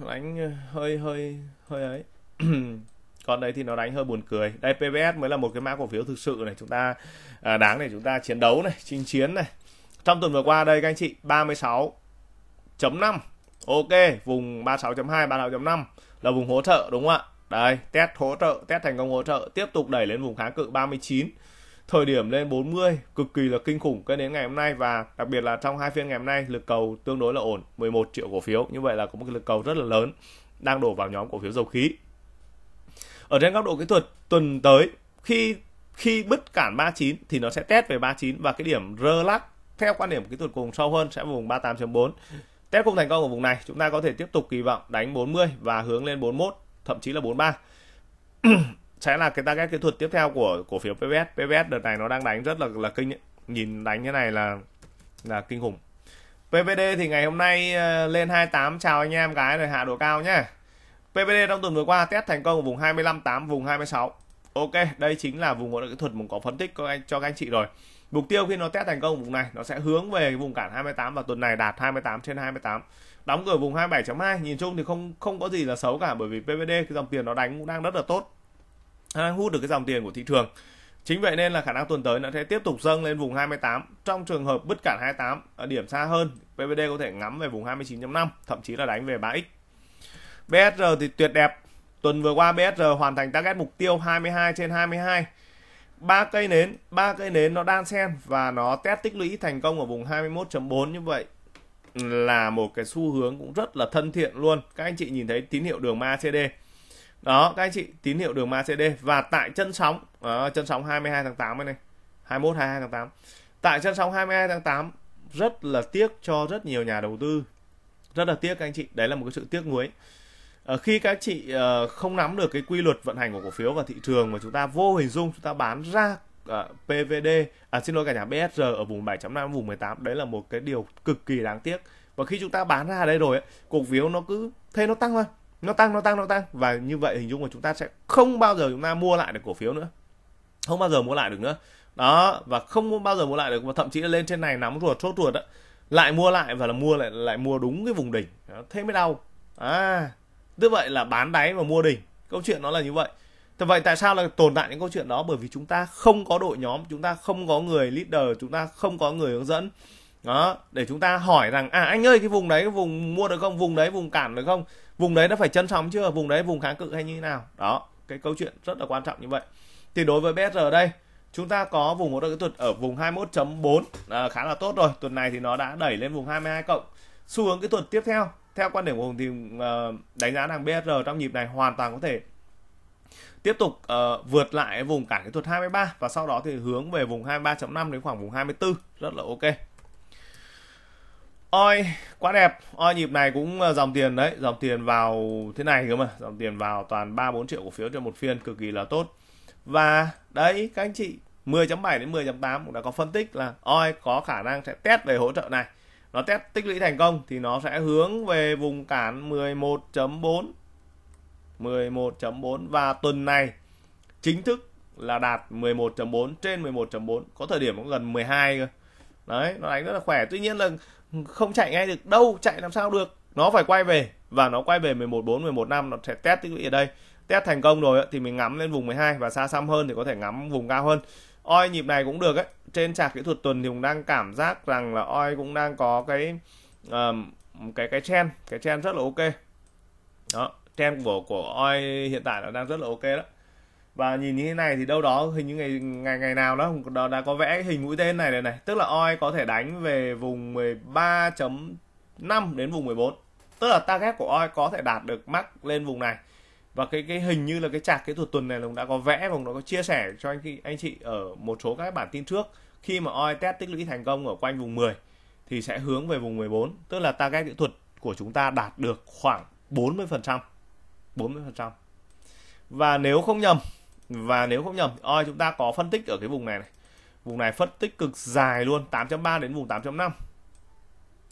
nó đánh ờ, hơi hơi hơi ấy còn đấy thì nó đánh hơi buồn cười đây pbs mới là một cái mã cổ phiếu thực sự này chúng ta à, đáng để chúng ta chiến đấu này chinh chiến này trong tuần vừa qua đây các anh chị 36.5 ok vùng 36.2 36.5 là vùng hỗ trợ đúng không ạ đây test hỗ trợ test thành công hỗ trợ tiếp tục đẩy lên vùng kháng cự 39 thời điểm lên 40 cực kỳ là kinh khủng cái đến ngày hôm nay và đặc biệt là trong hai phiên ngày hôm nay lực cầu tương đối là ổn 11 triệu cổ phiếu như vậy là có một cái lực cầu rất là lớn đang đổ vào nhóm cổ phiếu dầu khí ở trên góc độ kỹ thuật tuần tới khi khi bứt cản 39 thì nó sẽ test về 39 và cái điểm rơ lắc theo quan điểm kỹ thuật cùng sâu hơn sẽ vùng 38.4 test không thành công ở vùng này chúng ta có thể tiếp tục kỳ vọng đánh 40 và hướng lên 41 thậm chí là 43 sẽ là cái target kỹ thuật tiếp theo của cổ phiếu PVS PVS đợt này nó đang đánh rất là là kinh nhìn đánh như này là là kinh khủng PVD thì ngày hôm nay ờ, lên 28 chào anh em cái rồi hạ độ cao nhé PVD trong tuần vừa qua test thành công ở vùng 25.8 vùng 26 Ok đây chính là vùng hỗ kỹ thuật mình có phân tích cho anh, cho các anh chị rồi mục tiêu khi nó test thành công vùng này nó sẽ hướng về vùng cản 28 và tuần này đạt 28 trên 28 đóng cửa vùng 27.2 nhìn chung thì không không có gì là xấu cả bởi vì PVD cái dòng tiền nó đánh cũng đang rất là tốt hút được cái dòng tiền của thị trường chính vậy nên là khả năng tuần tới nó sẽ tiếp tục dâng lên vùng 28 trong trường hợp bứt cản 28 ở điểm xa hơn PVD có thể ngắm về vùng 29.5 thậm chí là đánh về 3x BSR thì tuyệt đẹp tuần vừa qua BSR hoàn thành target mục tiêu 22 trên 22 ba cây nến ba cây nến nó đan xen và nó test tích lũy thành công ở vùng 21.4 như vậy là một cái xu hướng cũng rất là thân thiện luôn các anh chị nhìn thấy tín hiệu đường MACD đó các anh chị tín hiệu đường MACD và tại chân sóng à, chân sóng 22 tháng 8 này 21 22 tháng 8 tại chân sóng 22 tháng 8 rất là tiếc cho rất nhiều nhà đầu tư rất là tiếc các anh chị đấy là một cái sự tiếc nuối à, khi các chị à, không nắm được cái quy luật vận hành của cổ phiếu và thị trường mà chúng ta vô hình dung chúng ta bán ra à, PVD à, xin lỗi cả nhà BSR ở vùng 7.5 vùng 18 đấy là một cái điều cực kỳ đáng tiếc và khi chúng ta bán ra đây rồi ấy, cổ phiếu nó cứ thế nó tăng thôi nó tăng nó tăng nó tăng và như vậy hình dung là chúng ta sẽ không bao giờ chúng ta mua lại được cổ phiếu nữa không bao giờ mua lại được nữa đó và không bao giờ mua lại được và thậm chí là lên trên này nắm ruột chốt ruột đó lại mua lại và là mua lại lại mua đúng cái vùng đỉnh đó, thế mới đau à tức vậy là bán đáy và mua đỉnh câu chuyện nó là như vậy Thế vậy tại sao là tồn tại những câu chuyện đó bởi vì chúng ta không có đội nhóm chúng ta không có người leader chúng ta không có người hướng dẫn đó để chúng ta hỏi rằng à anh ơi cái vùng đấy cái vùng mua được không vùng đấy vùng cản được không vùng đấy nó phải chân sóng chưa vùng đấy vùng kháng cự hay như thế nào đó cái câu chuyện rất là quan trọng như vậy thì đối với BSR đây chúng ta có vùng hỗ trợ kỹ thuật ở vùng 21.4 à, khá là tốt rồi tuần này thì nó đã đẩy lên vùng 22 cộng xu hướng kỹ thuật tiếp theo theo quan điểm của Hùng thì uh, đánh giá rằng BSR trong nhịp này hoàn toàn có thể tiếp tục uh, vượt lại vùng cản kỹ thuật 23 và sau đó thì hướng về vùng 23.5 đến khoảng vùng 24 rất là ok oi quá đẹp oi nhịp này cũng ờ, dòng tiền đấy dòng tiền vào thế này cơ mà dòng tiền vào toàn ba bốn triệu cổ phiếu trên một phiên cực kỳ là tốt và đấy các anh chị 10.7 đến 10.8 cũng đã có phân tích là oi có khả năng sẽ test về hỗ trợ này nó test tích lũy thành công thì nó sẽ hướng về vùng cản 11.4 11.4 và tuần này chính thức là đạt 11.4 trên 11.4 có thời điểm cũng gần 12 cơ đấy nó đánh rất là khỏe tuy nhiên là không chạy ngay được đâu chạy làm sao được nó phải quay về và nó quay về 11 4 11 5 nó sẽ test tích lũy ở đây test thành công rồi thì mình ngắm lên vùng 12 và xa xăm hơn thì có thể ngắm vùng cao hơn oi nhịp này cũng được ấy trên chart kỹ thuật tuần thì cũng đang cảm giác rằng là oi cũng đang có cái um, cái cái trend cái trend rất là ok đó trend của của oi hiện tại nó đang rất là ok đó và nhìn như thế này thì đâu đó hình như ngày ngày ngày nào đó đã có vẽ hình mũi tên này này này tức là oi có thể đánh về vùng 13.5 đến vùng 14 tức là target của oi có thể đạt được mắc lên vùng này và cái cái hình như là cái chạc kỹ thuật tuần này cũng đã có vẽ và cũng đã có chia sẻ cho anh chị anh chị ở một số các bản tin trước khi mà oi test tích lũy thành công ở quanh vùng 10 thì sẽ hướng về vùng 14 tức là target kỹ thuật của chúng ta đạt được khoảng 40% 40% và nếu không nhầm và nếu không nhầm oi chúng ta có phân tích ở cái vùng này này vùng này phân tích cực dài luôn 8.3 đến vùng 8.5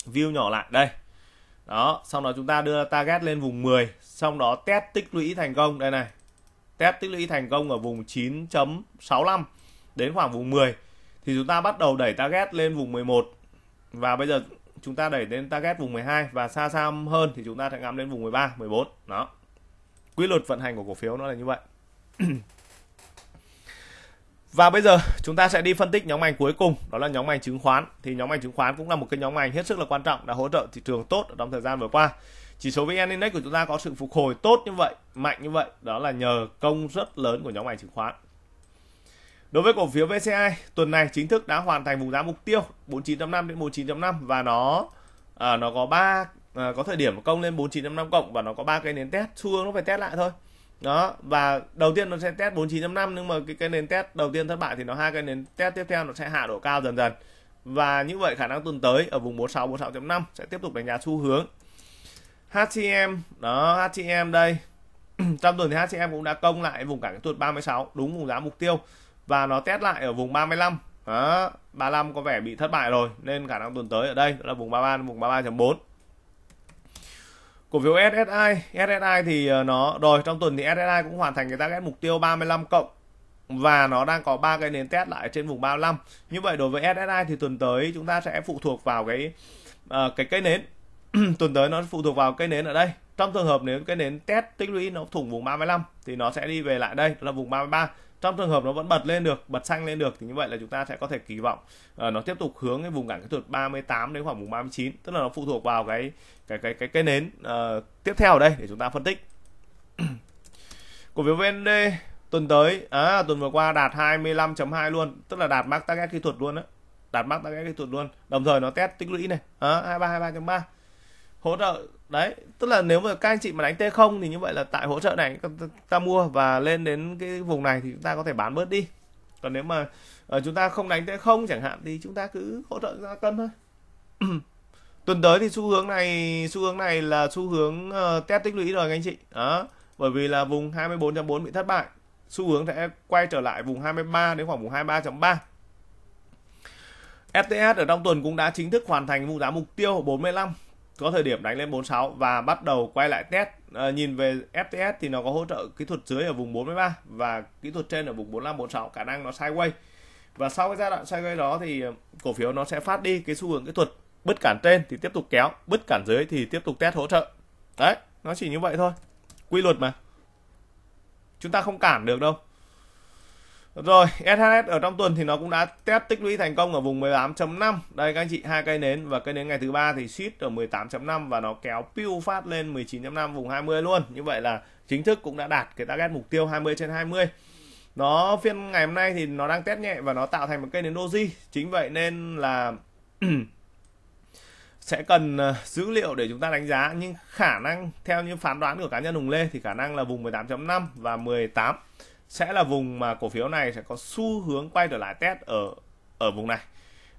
view nhỏ lại đây đó sau đó chúng ta đưa target lên vùng 10 xong đó test tích lũy thành công đây này test tích lũy thành công ở vùng 9.65 đến khoảng vùng 10 thì chúng ta bắt đầu đẩy target lên vùng 11 và bây giờ chúng ta đẩy đến target vùng 12 và xa xa hơn thì chúng ta sẽ ngắm lên vùng 13, 14 đó quy luật vận hành của cổ phiếu nó là như vậy Và bây giờ chúng ta sẽ đi phân tích nhóm ngành cuối cùng đó là nhóm ngành chứng khoán. Thì nhóm ngành chứng khoán cũng là một cái nhóm ngành hết sức là quan trọng đã hỗ trợ thị trường tốt trong thời gian vừa qua. Chỉ số VN Index của chúng ta có sự phục hồi tốt như vậy, mạnh như vậy đó là nhờ công rất lớn của nhóm ngành chứng khoán. Đối với cổ phiếu VCI, tuần này chính thức đã hoàn thành vùng giá mục tiêu 49.5 đến 49.5 và nó à, nó có ba à, có thời điểm công lên 49.5 cộng và nó có ba cây nến test, xu hướng nó phải test lại thôi đó và đầu tiên nó sẽ test 49.5 nhưng mà cái cái nền test đầu tiên thất bại thì nó hai cái nền test tiếp theo nó sẽ hạ độ cao dần dần và như vậy khả năng tuần tới ở vùng 46 46.5 sẽ tiếp tục đánh giá xu hướng HCM đó HCM đây trong tuần thì HCM cũng đã công lại vùng cản tuột 36 đúng vùng giá mục tiêu và nó test lại ở vùng 35 đó, 35 có vẻ bị thất bại rồi nên khả năng tuần tới ở đây là vùng 33 vùng 33.4 cổ phiếu SSI SSI thì ờ, nó rồi trong tuần thì SSI cũng hoàn thành cái target mục tiêu 35 cộng và nó đang có ba cái nến test lại trên vùng 35 như vậy đối với SSI thì tuần tới chúng ta sẽ phụ thuộc vào cái uh, cái cây nến tuần tới nó phụ thuộc vào cây nến ở đây trong trường hợp nếu cái nến test tích lũy nó thủng vùng 35 thì nó sẽ đi về lại đây là vùng 33 trong trường hợp nó vẫn bật lên được bật xanh lên được thì như vậy là chúng ta sẽ có thể kỳ vọng uh, nó tiếp tục hướng cái vùng cản kỹ thuật 38 đến khoảng vùng 39 tức là nó phụ thuộc vào cái cái cái cái cái nến uh, tiếp theo ở đây để chúng ta phân tích cổ phiếu VND tuần tới à, tuần vừa qua đạt 25.2 luôn tức là đạt mắc target kỹ thuật luôn đó đạt mắc target kỹ thuật luôn đồng thời nó test tích lũy này à, 23 23.3 hỗ trợ đấy tức là nếu mà các anh chị mà đánh t 0 thì như vậy là tại hỗ trợ này ta mua và lên đến cái vùng này thì chúng ta có thể bán bớt đi còn nếu mà uh, chúng ta không đánh t 0 chẳng hạn thì chúng ta cứ hỗ trợ ra cân thôi tuần tới thì xu hướng này xu hướng này là xu hướng uh, test tích lũy rồi anh chị đó bởi vì là vùng 24.4 bị thất bại xu hướng sẽ quay trở lại vùng 23 đến khoảng vùng 23.3 FTS ở trong tuần cũng đã chính thức hoàn thành vùng giá mục tiêu 45 có thời điểm đánh lên 46 và bắt đầu quay lại test à, nhìn về FTS thì nó có hỗ trợ kỹ thuật dưới ở vùng 43 và kỹ thuật trên ở vùng 45 46 khả năng nó sideways và sau cái giai đoạn sideways đó thì ờ, cổ phiếu nó sẽ phát đi cái xu hướng kỹ thuật bứt cản trên thì tiếp tục kéo bứt cản dưới thì tiếp tục test hỗ trợ đấy nó chỉ như vậy thôi quy luật mà chúng ta không cản được đâu rồi, SHS ở trong tuần thì nó cũng đã test tích lũy thành công ở vùng 18.5. Đây các anh chị, hai cây nến và cây nến ngày thứ ba thì suýt ở 18.5 và nó kéo piu phát lên 19.5 vùng 20 luôn. Như vậy là chính thức cũng đã đạt cái target mục tiêu 20 trên 20. Nó phiên ngày hôm nay thì nó đang test nhẹ và nó tạo thành một cây nến doji. Chính vậy nên là sẽ cần ờ, dữ liệu để chúng ta đánh giá nhưng khả năng theo như phán đoán của cá nhân Hùng Lê thì khả năng là vùng 18.5 và 18 sẽ là vùng mà cổ phiếu này sẽ có xu hướng quay trở lại test ở ở vùng này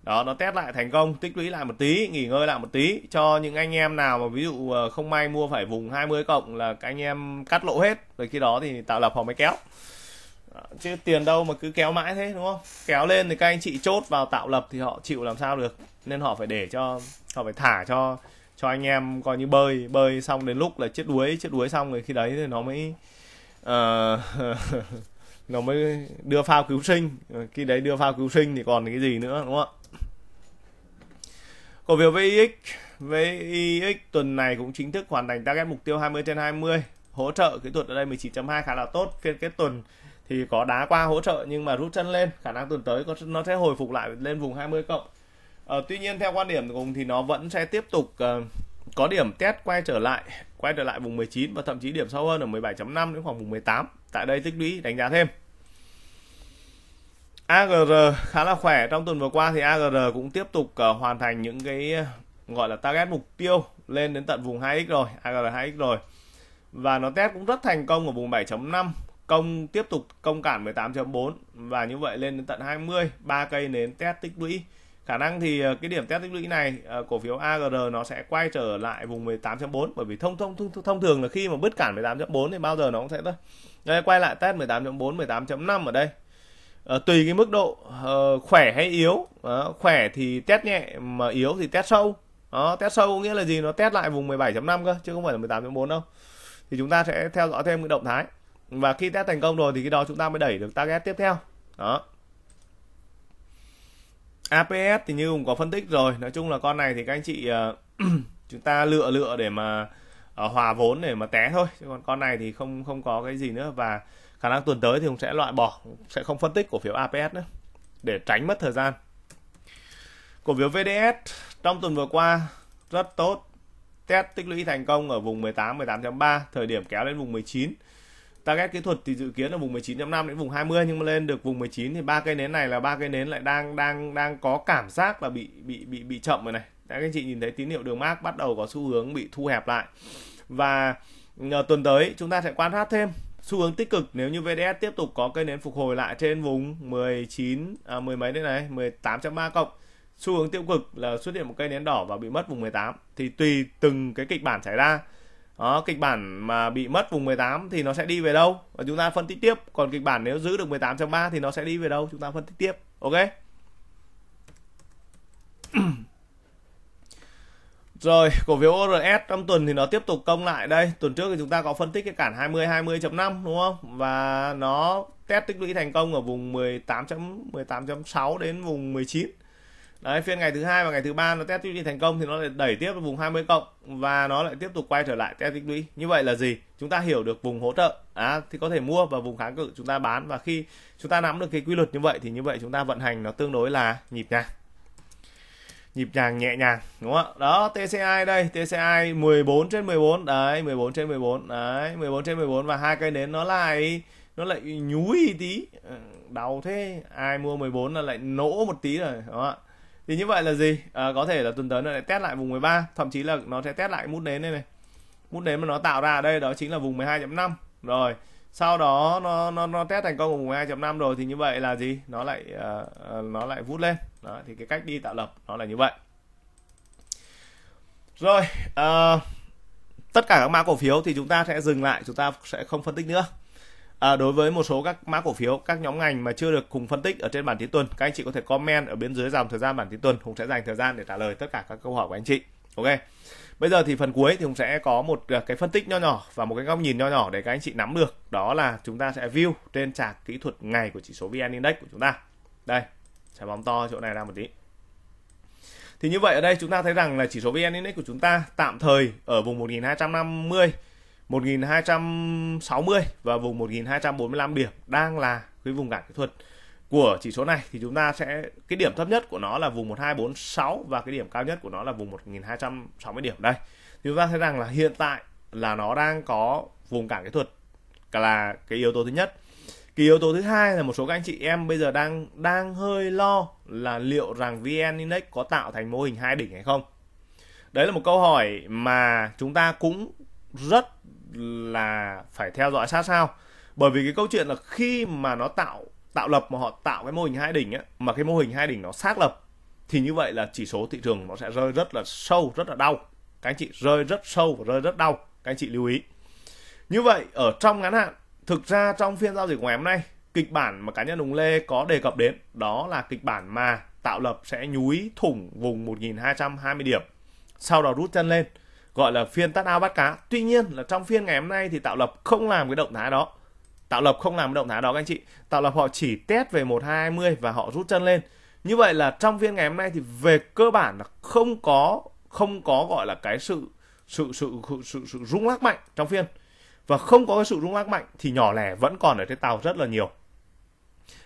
đó nó test lại thành công tích lũy lại một tí nghỉ ngơi lại một tí cho những anh em nào mà ví dụ ờ, không may mua phải vùng 20 cộng là các anh em cắt lỗ hết rồi khi đó thì tạo lập họ mới kéo chứ tiền đâu mà cứ kéo mãi thế đúng không kéo lên thì các anh chị chốt vào tạo lập thì họ chịu làm sao được nên họ phải để cho họ phải thả cho cho anh em coi như bơi bơi xong đến lúc là chết đuối chết đuối xong rồi khi đấy thì nó mới Ờ, nó mới đưa phao cứu sinh ờ, khi đấy đưa phao cứu sinh thì còn cái gì nữa đúng không cổ phiếu VIX VIX tuần này cũng chính thức hoàn thành target mục tiêu 20 trên 20 hỗ trợ kỹ thuật ở đây 19.2 khá là tốt phiên kết tuần thì có đá qua hỗ trợ nhưng mà rút chân lên khả năng tuần tới nó sẽ hồi phục lại lên vùng 20 cộng ờ, tuy nhiên theo quan điểm của cùng thì nó vẫn sẽ tiếp tục uh, có điểm test quay trở lại quay trở lại vùng 19 và thậm chí điểm sâu hơn ở 17.5 đến khoảng vùng 18 tại đây tích lũy đánh giá thêm AGR khá là khỏe trong tuần vừa qua thì AGR cũng tiếp tục uh, hoàn thành những cái ờ, gọi là target mục tiêu lên đến tận vùng 2x rồi AGR 2x rồi và nó test cũng rất thành công ở vùng 7.5 công tiếp tục công cản 18.4 và như vậy lên đến tận 20 ba cây nến test tích lũy khả năng thì ờ, cái điểm test tích lũy này ờ, cổ phiếu AGR nó sẽ quay trở lại vùng 18.4 bởi vì thông thông thông, thông thường là khi mà bứt cản 18.4 thì bao giờ nó cũng sẽ Đây quay lại test 18.4 18.5 ở đây. À, tùy cái mức độ uh, khỏe hay yếu, à, khỏe thì test nhẹ mà yếu thì test sâu. Đó, test sâu nghĩa là gì? Nó test lại vùng 17.5 cơ chứ không phải là 18.4 đâu. Thì chúng ta sẽ theo dõi thêm cái động thái. Và khi test thành công rồi thì cái đó chúng ta mới đẩy được target tiếp theo. Đó APS thì như cũng có phân tích rồi nói chung là con này thì các anh chị ờ, chúng ta lựa lựa để mà ờ, hòa vốn để mà té thôi chứ còn con này thì không không có cái gì nữa và khả năng tuần tới thì cũng sẽ loại bỏ sẽ không phân tích cổ phiếu APS nữa để tránh mất thời gian cổ phiếu VDS trong tuần vừa qua rất tốt test tích lũy thành công ở vùng 18 18.3 thời điểm kéo lên vùng 19 target kỹ thuật thì dự kiến ở vùng 19.5 đến vùng 20 nhưng mà lên được vùng 19 thì ba cây nến này là ba cây nến lại đang đang đang có cảm giác là bị bị bị bị chậm rồi này các anh chị nhìn thấy tín hiệu đường mát bắt đầu có xu hướng bị thu hẹp lại và ờ, tuần tới chúng ta sẽ quan sát thêm xu hướng tích cực nếu như VDS tiếp tục có cây nến phục hồi lại trên vùng 19 à, mười mấy đây này 18.3 cộng xu hướng tiêu cực là xuất hiện một cây nến đỏ và bị mất vùng 18 thì tùy từng cái kịch bản xảy ra đó, ờ, kịch bản mà bị mất vùng 18 thì nó sẽ đi về đâu và chúng ta phân tích tiếp còn kịch bản nếu giữ được 18.3 thì nó sẽ đi về đâu chúng ta phân tích tiếp ok Rồi, cổ phiếu ORS trong tuần thì nó tiếp tục công lại đây. Tuần trước thì chúng ta có phân tích cái cản 20 20.5 đúng không? Và nó test tích lũy thành công ở vùng 18.18.6 đến vùng 19 đấy phiên ngày thứ hai và ngày thứ ba nó test tích lũy thành công thì nó lại đẩy tiếp vùng 20 cộng và nó lại tiếp tục quay trở lại test tích lũy như vậy là gì chúng ta hiểu được vùng hỗ trợ à, thì có thể mua và vùng kháng cự chúng ta bán và khi chúng ta nắm được cái quy luật như vậy thì như vậy chúng ta vận hành nó tương đối là nhịp nhàng nhịp nhàng nhẹ nhàng đúng không ạ đó TCI đây TCI 14 trên 14 đấy 14 trên 14 đấy 14 trên 14 và hai cây nến nó lại nó lại nhúi tí ừ, đau thế ai mua 14 là lại nỗ một tí rồi đúng không ạ thì như vậy là gì à, có thể là tuần tới nó lại test lại vùng 13 thậm chí là nó sẽ test lại mút nến đây này mút nến mà nó tạo ra ở đây đó chính là vùng 12.5 rồi sau đó nó nó nó test thành công ở vùng 12.5 rồi thì như vậy là gì nó lại uh, nó lại vút lên đó, thì cái cách đi tạo lập nó là như vậy rồi uh, tất cả các mã cổ phiếu thì chúng ta sẽ dừng lại chúng ta sẽ không phân tích nữa À, đối với một số các mã cổ phiếu, các nhóm ngành mà chưa được cùng phân tích ở trên bản tin tuần, các anh chị có thể comment ở bên dưới dòng thời gian bản tin tuần, Hùng sẽ dành thời gian để trả lời tất cả các câu hỏi của anh chị. Ok. Bây giờ thì phần cuối thì Hùng sẽ có một à, cái phân tích nho nhỏ và một cái góc nhìn nho nhỏ để các anh chị nắm được. Đó là chúng ta sẽ view trên chart kỹ thuật ngày của chỉ số VN Index của chúng ta. Đây, sẽ bóng to chỗ này ra một tí. Thì như vậy ở đây chúng ta thấy rằng là chỉ số VN Index của chúng ta tạm thời ở vùng 1250 1260 và vùng 1245 điểm đang là cái vùng cản kỹ thuật của chỉ số này thì chúng ta sẽ cái điểm thấp nhất của nó là vùng 1246 và cái điểm cao nhất của nó là vùng 1260 điểm đây. Thì chúng ta thấy rằng là hiện tại là nó đang có vùng cản kỹ thuật là cái yếu tố thứ nhất. Cái yếu tố thứ hai là một số các anh chị em bây giờ đang đang hơi lo là liệu rằng VN Index có tạo thành mô hình hai đỉnh hay không. Đấy là một câu hỏi mà chúng ta cũng rất là phải theo dõi sát sao bởi vì cái câu chuyện là khi mà nó tạo tạo lập mà họ tạo cái mô hình hai đỉnh á mà cái mô hình hai đỉnh nó xác lập thì như vậy là chỉ số thị trường nó sẽ rơi rất là sâu rất là đau các anh chị rơi rất sâu và rơi rất đau các anh chị lưu ý như vậy ở trong ngắn hạn thực ra trong phiên giao dịch của ngày hôm nay kịch bản mà cá nhân Hùng Lê có đề cập đến đó là kịch bản mà tạo lập sẽ nhúi thủng vùng 1220 điểm sau đó rút chân lên gọi là phiên tắt ao bắt cá tuy nhiên là trong phiên ngày hôm nay thì tạo lập không làm cái động thái đó tạo lập không làm cái động thái đó các anh chị tạo lập họ chỉ test về một hai mươi và họ rút chân lên như vậy là trong phiên ngày hôm nay thì về cơ bản là không có không có gọi là cái sự sự sự sự, sự, sự rung lắc mạnh trong phiên và không có cái sự rung lắc mạnh thì nhỏ lẻ vẫn còn ở trên tàu rất là nhiều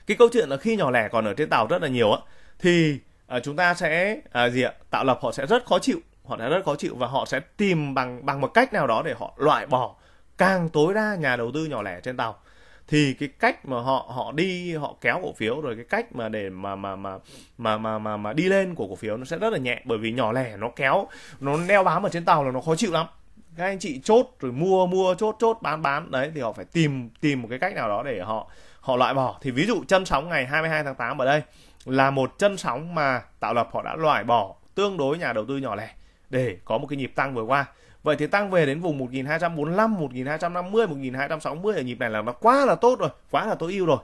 cái câu chuyện là khi nhỏ lẻ còn ở trên tàu rất là nhiều á thì à, chúng ta sẽ à, gì ạ tạo lập họ sẽ rất khó chịu họ đã rất khó chịu và họ sẽ tìm bằng bằng một cách nào đó để họ loại bỏ càng tối đa nhà đầu tư nhỏ lẻ trên tàu thì cái cách mà họ họ đi họ kéo cổ phiếu rồi cái cách mà để mà mà mà mà mà mà, mà đi lên của cổ phiếu nó sẽ rất là nhẹ bởi vì nhỏ lẻ nó kéo nó neo bám ở trên tàu là nó khó chịu lắm các anh chị chốt rồi mua mua chốt chốt bán bán đấy thì họ phải tìm tìm một cái cách nào đó để họ họ loại bỏ thì ví dụ chân sóng ngày 22 tháng 8 ở đây là một chân sóng mà tạo lập họ đã loại bỏ tương đối nhà đầu tư nhỏ lẻ để có một cái nhịp tăng vừa qua. Vậy thì tăng về đến vùng 1245, 1250, 1260 ở nhịp này là nó quá là tốt rồi, quá là tối ưu rồi.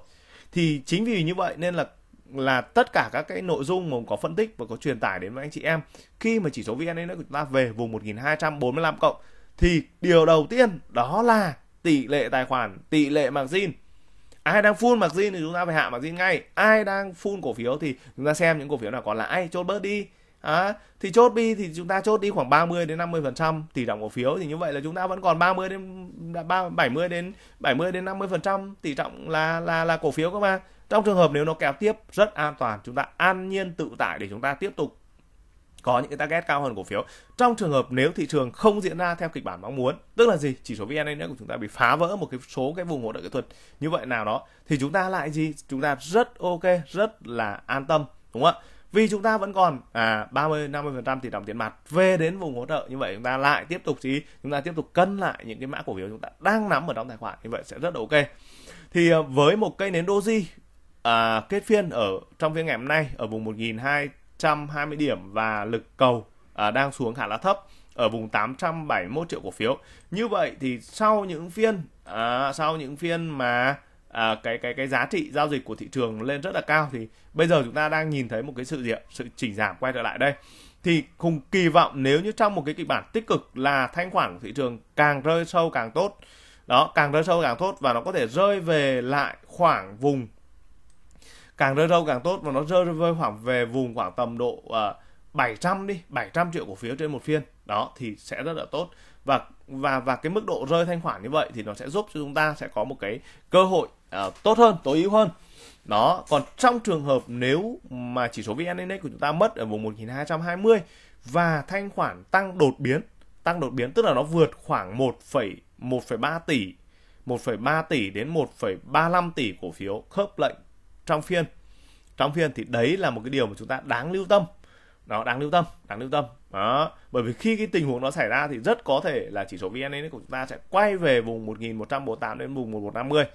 Thì chính vì như vậy nên là là tất cả các cái nội dung mà có phân tích và có truyền tải đến với anh chị em khi mà chỉ số VN Index của chúng ta về vùng 1245 cộng thì điều đầu tiên đó là tỷ lệ tài khoản, tỷ lệ margin. Ai đang full margin thì chúng ta phải hạ margin ngay. Ai đang full cổ phiếu thì chúng ta xem những cổ phiếu nào còn lãi chốt bớt đi À, thì chốt đi thì chúng ta chốt đi khoảng 30 đến 50 phần trăm tỷ trọng cổ phiếu thì như vậy là chúng ta vẫn còn 30 đến 3, 70 đến 70 đến 50 phần trăm tỷ trọng là là là cổ phiếu các bạn trong trường hợp nếu nó kéo tiếp rất an toàn chúng ta an nhiên tự tại để chúng ta tiếp tục có những cái target cao hơn cổ phiếu trong trường hợp nếu thị trường không diễn ra theo kịch bản mong muốn tức là gì chỉ số vn index của chúng ta bị phá vỡ một cái số cái vùng hỗ trợ kỹ thuật như vậy nào đó thì chúng ta lại gì chúng ta rất ok rất là an tâm đúng không ạ vì chúng ta vẫn còn à 30 50 phần trăm tỷ đồng tiền mặt về đến vùng hỗ trợ như vậy chúng ta lại tiếp tục gì chúng ta tiếp tục cân lại những cái mã cổ phiếu chúng ta đang nắm ở trong tài khoản như vậy sẽ rất ok thì à, với một cây nến doji à, kết phiên ở trong phiên ngày hôm nay ở vùng 1220 điểm và lực cầu à, đang xuống khá là thấp ở vùng 871 triệu cổ phiếu như vậy thì sau những phiên à, sau những phiên mà à, cái cái cái giá trị giao dịch của thị trường lên rất là cao thì bây giờ chúng ta đang nhìn thấy một cái sự gì ạ sự chỉnh giảm quay trở lại đây thì cùng kỳ vọng nếu như trong một cái kịch bản tích cực là thanh khoản thị trường càng rơi sâu càng tốt đó càng rơi sâu càng tốt và nó có thể rơi về lại khoảng vùng càng rơi sâu càng tốt và nó rơi về khoảng về vùng khoảng tầm độ uh, à, 700 đi 700 triệu cổ phiếu trên một phiên đó thì sẽ rất là tốt và và và cái mức độ rơi thanh khoản như vậy thì nó sẽ giúp cho chúng ta sẽ có một cái cơ hội uh, tốt hơn tối ưu hơn đó còn trong trường hợp nếu mà chỉ số vn index của chúng ta mất ở vùng 1220 và thanh khoản tăng đột biến tăng đột biến tức là nó vượt khoảng 1, 1,3 tỷ 1,3 tỷ đến 1,35 tỷ cổ phiếu khớp lệnh trong phiên trong phiên thì đấy là một cái điều mà chúng ta đáng lưu tâm đó đáng lưu tâm đáng lưu tâm đó bởi vì khi cái tình huống nó xảy ra thì rất có thể là chỉ số vn index của chúng ta sẽ quay về vùng 1148 đến vùng 1150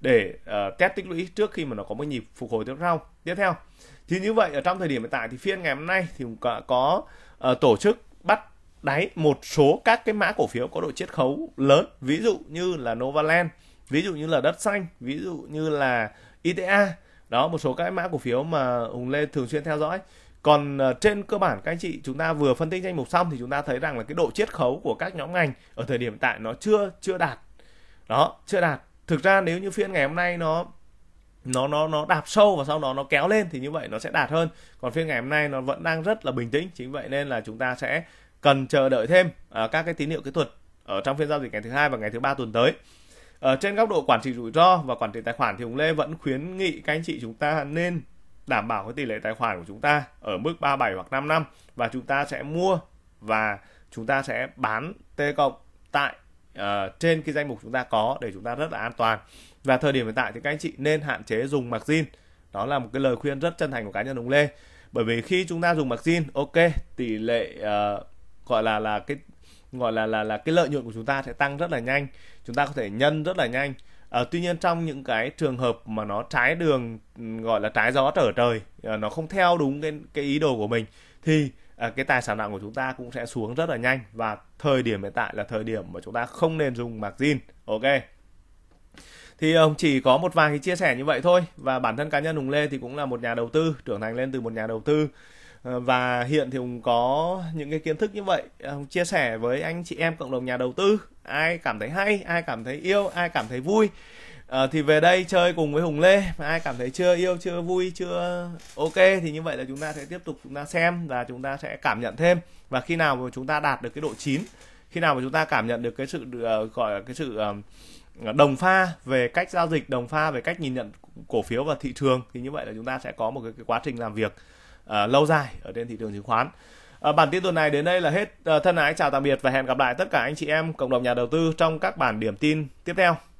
để uh, test tích lũy trước khi mà nó có một nhịp phục hồi tiếp theo tiếp theo thì như vậy ở trong thời điểm hiện tại thì phiên ngày hôm nay thì cũng có uh, tổ chức bắt đáy một số các cái mã cổ phiếu có độ chiết khấu lớn ví dụ như là Novaland ví dụ như là đất xanh ví dụ như là ITA đó một số các mã cổ phiếu mà Hùng Lê thường xuyên theo dõi còn ờ, trên cơ bản các anh chị chúng ta vừa phân tích danh mục xong thì chúng ta thấy rằng là cái độ chiết khấu của các nhóm ngành ở thời điểm hiện tại nó chưa chưa đạt đó chưa đạt thực ra nếu như phiên ngày hôm nay nó nó nó nó đạp sâu và sau đó nó kéo lên thì như vậy nó sẽ đạt hơn còn phiên ngày hôm nay nó vẫn đang rất là bình tĩnh chính vậy nên là chúng ta sẽ cần chờ đợi thêm uh, các cái tín hiệu kỹ thuật ở trong phiên giao dịch ngày thứ hai và ngày thứ ba tuần tới ở trên góc độ quản trị rủi ro và quản trị tài khoản thì ông Lê vẫn khuyến nghị các anh chị chúng ta nên đảm bảo cái tỷ lệ tài khoản của chúng ta ở mức 37 hoặc 5 năm và chúng ta sẽ mua và chúng ta sẽ bán T cộng tại Ờ, trên cái danh mục chúng ta có để chúng ta rất là an toàn và thời điểm hiện tại thì các anh chị nên hạn chế dùng mặc zin đó là một cái lời khuyên rất chân thành của cá nhân ông Lê bởi vì khi chúng ta dùng mặc zin ok tỷ lệ uh, gọi là là cái gọi là là là cái lợi nhuận của chúng ta sẽ tăng rất là nhanh chúng ta có thể nhân rất là nhanh à, tuy nhiên trong những cái trường hợp mà nó trái đường ừ, gọi là trái gió trở trời nó không theo đúng cái cái ý đồ của mình thì Ờ, cái tài sản nặng của chúng ta cũng sẽ xuống rất là nhanh và thời điểm hiện tại là thời điểm mà chúng ta không nên dùng margin ok thì ông ờ, chỉ có một vài cái chia sẻ như vậy thôi và bản thân cá nhân hùng lê thì cũng là một nhà đầu tư trưởng thành lên từ một nhà đầu tư ờ, và hiện thì hùng có những cái kiến thức như vậy hùng chia sẻ với anh chị em cộng đồng nhà đầu tư ai cảm thấy hay ai cảm thấy yêu ai cảm thấy vui à, thì về đây chơi cùng với hùng lê mà ai cảm thấy chưa yêu chưa vui chưa ok thì như vậy là chúng ta sẽ tiếp tục chúng ta xem và chúng ta sẽ cảm nhận thêm và khi nào mà chúng ta đạt được cái độ chín khi nào mà chúng ta cảm nhận được cái sự ờ, gọi là cái sự đồng pha về cách giao dịch đồng pha về cách nhìn nhận cổ phiếu và thị trường thì như vậy là chúng ta sẽ có một cái, cái quá trình làm việc uh, lâu dài ở trên thị trường chứng khoán À, bản tin tuần này đến đây là hết. À, thân ái chào tạm biệt và hẹn gặp lại tất cả anh chị em cộng đồng nhà đầu tư trong các bản điểm tin tiếp theo.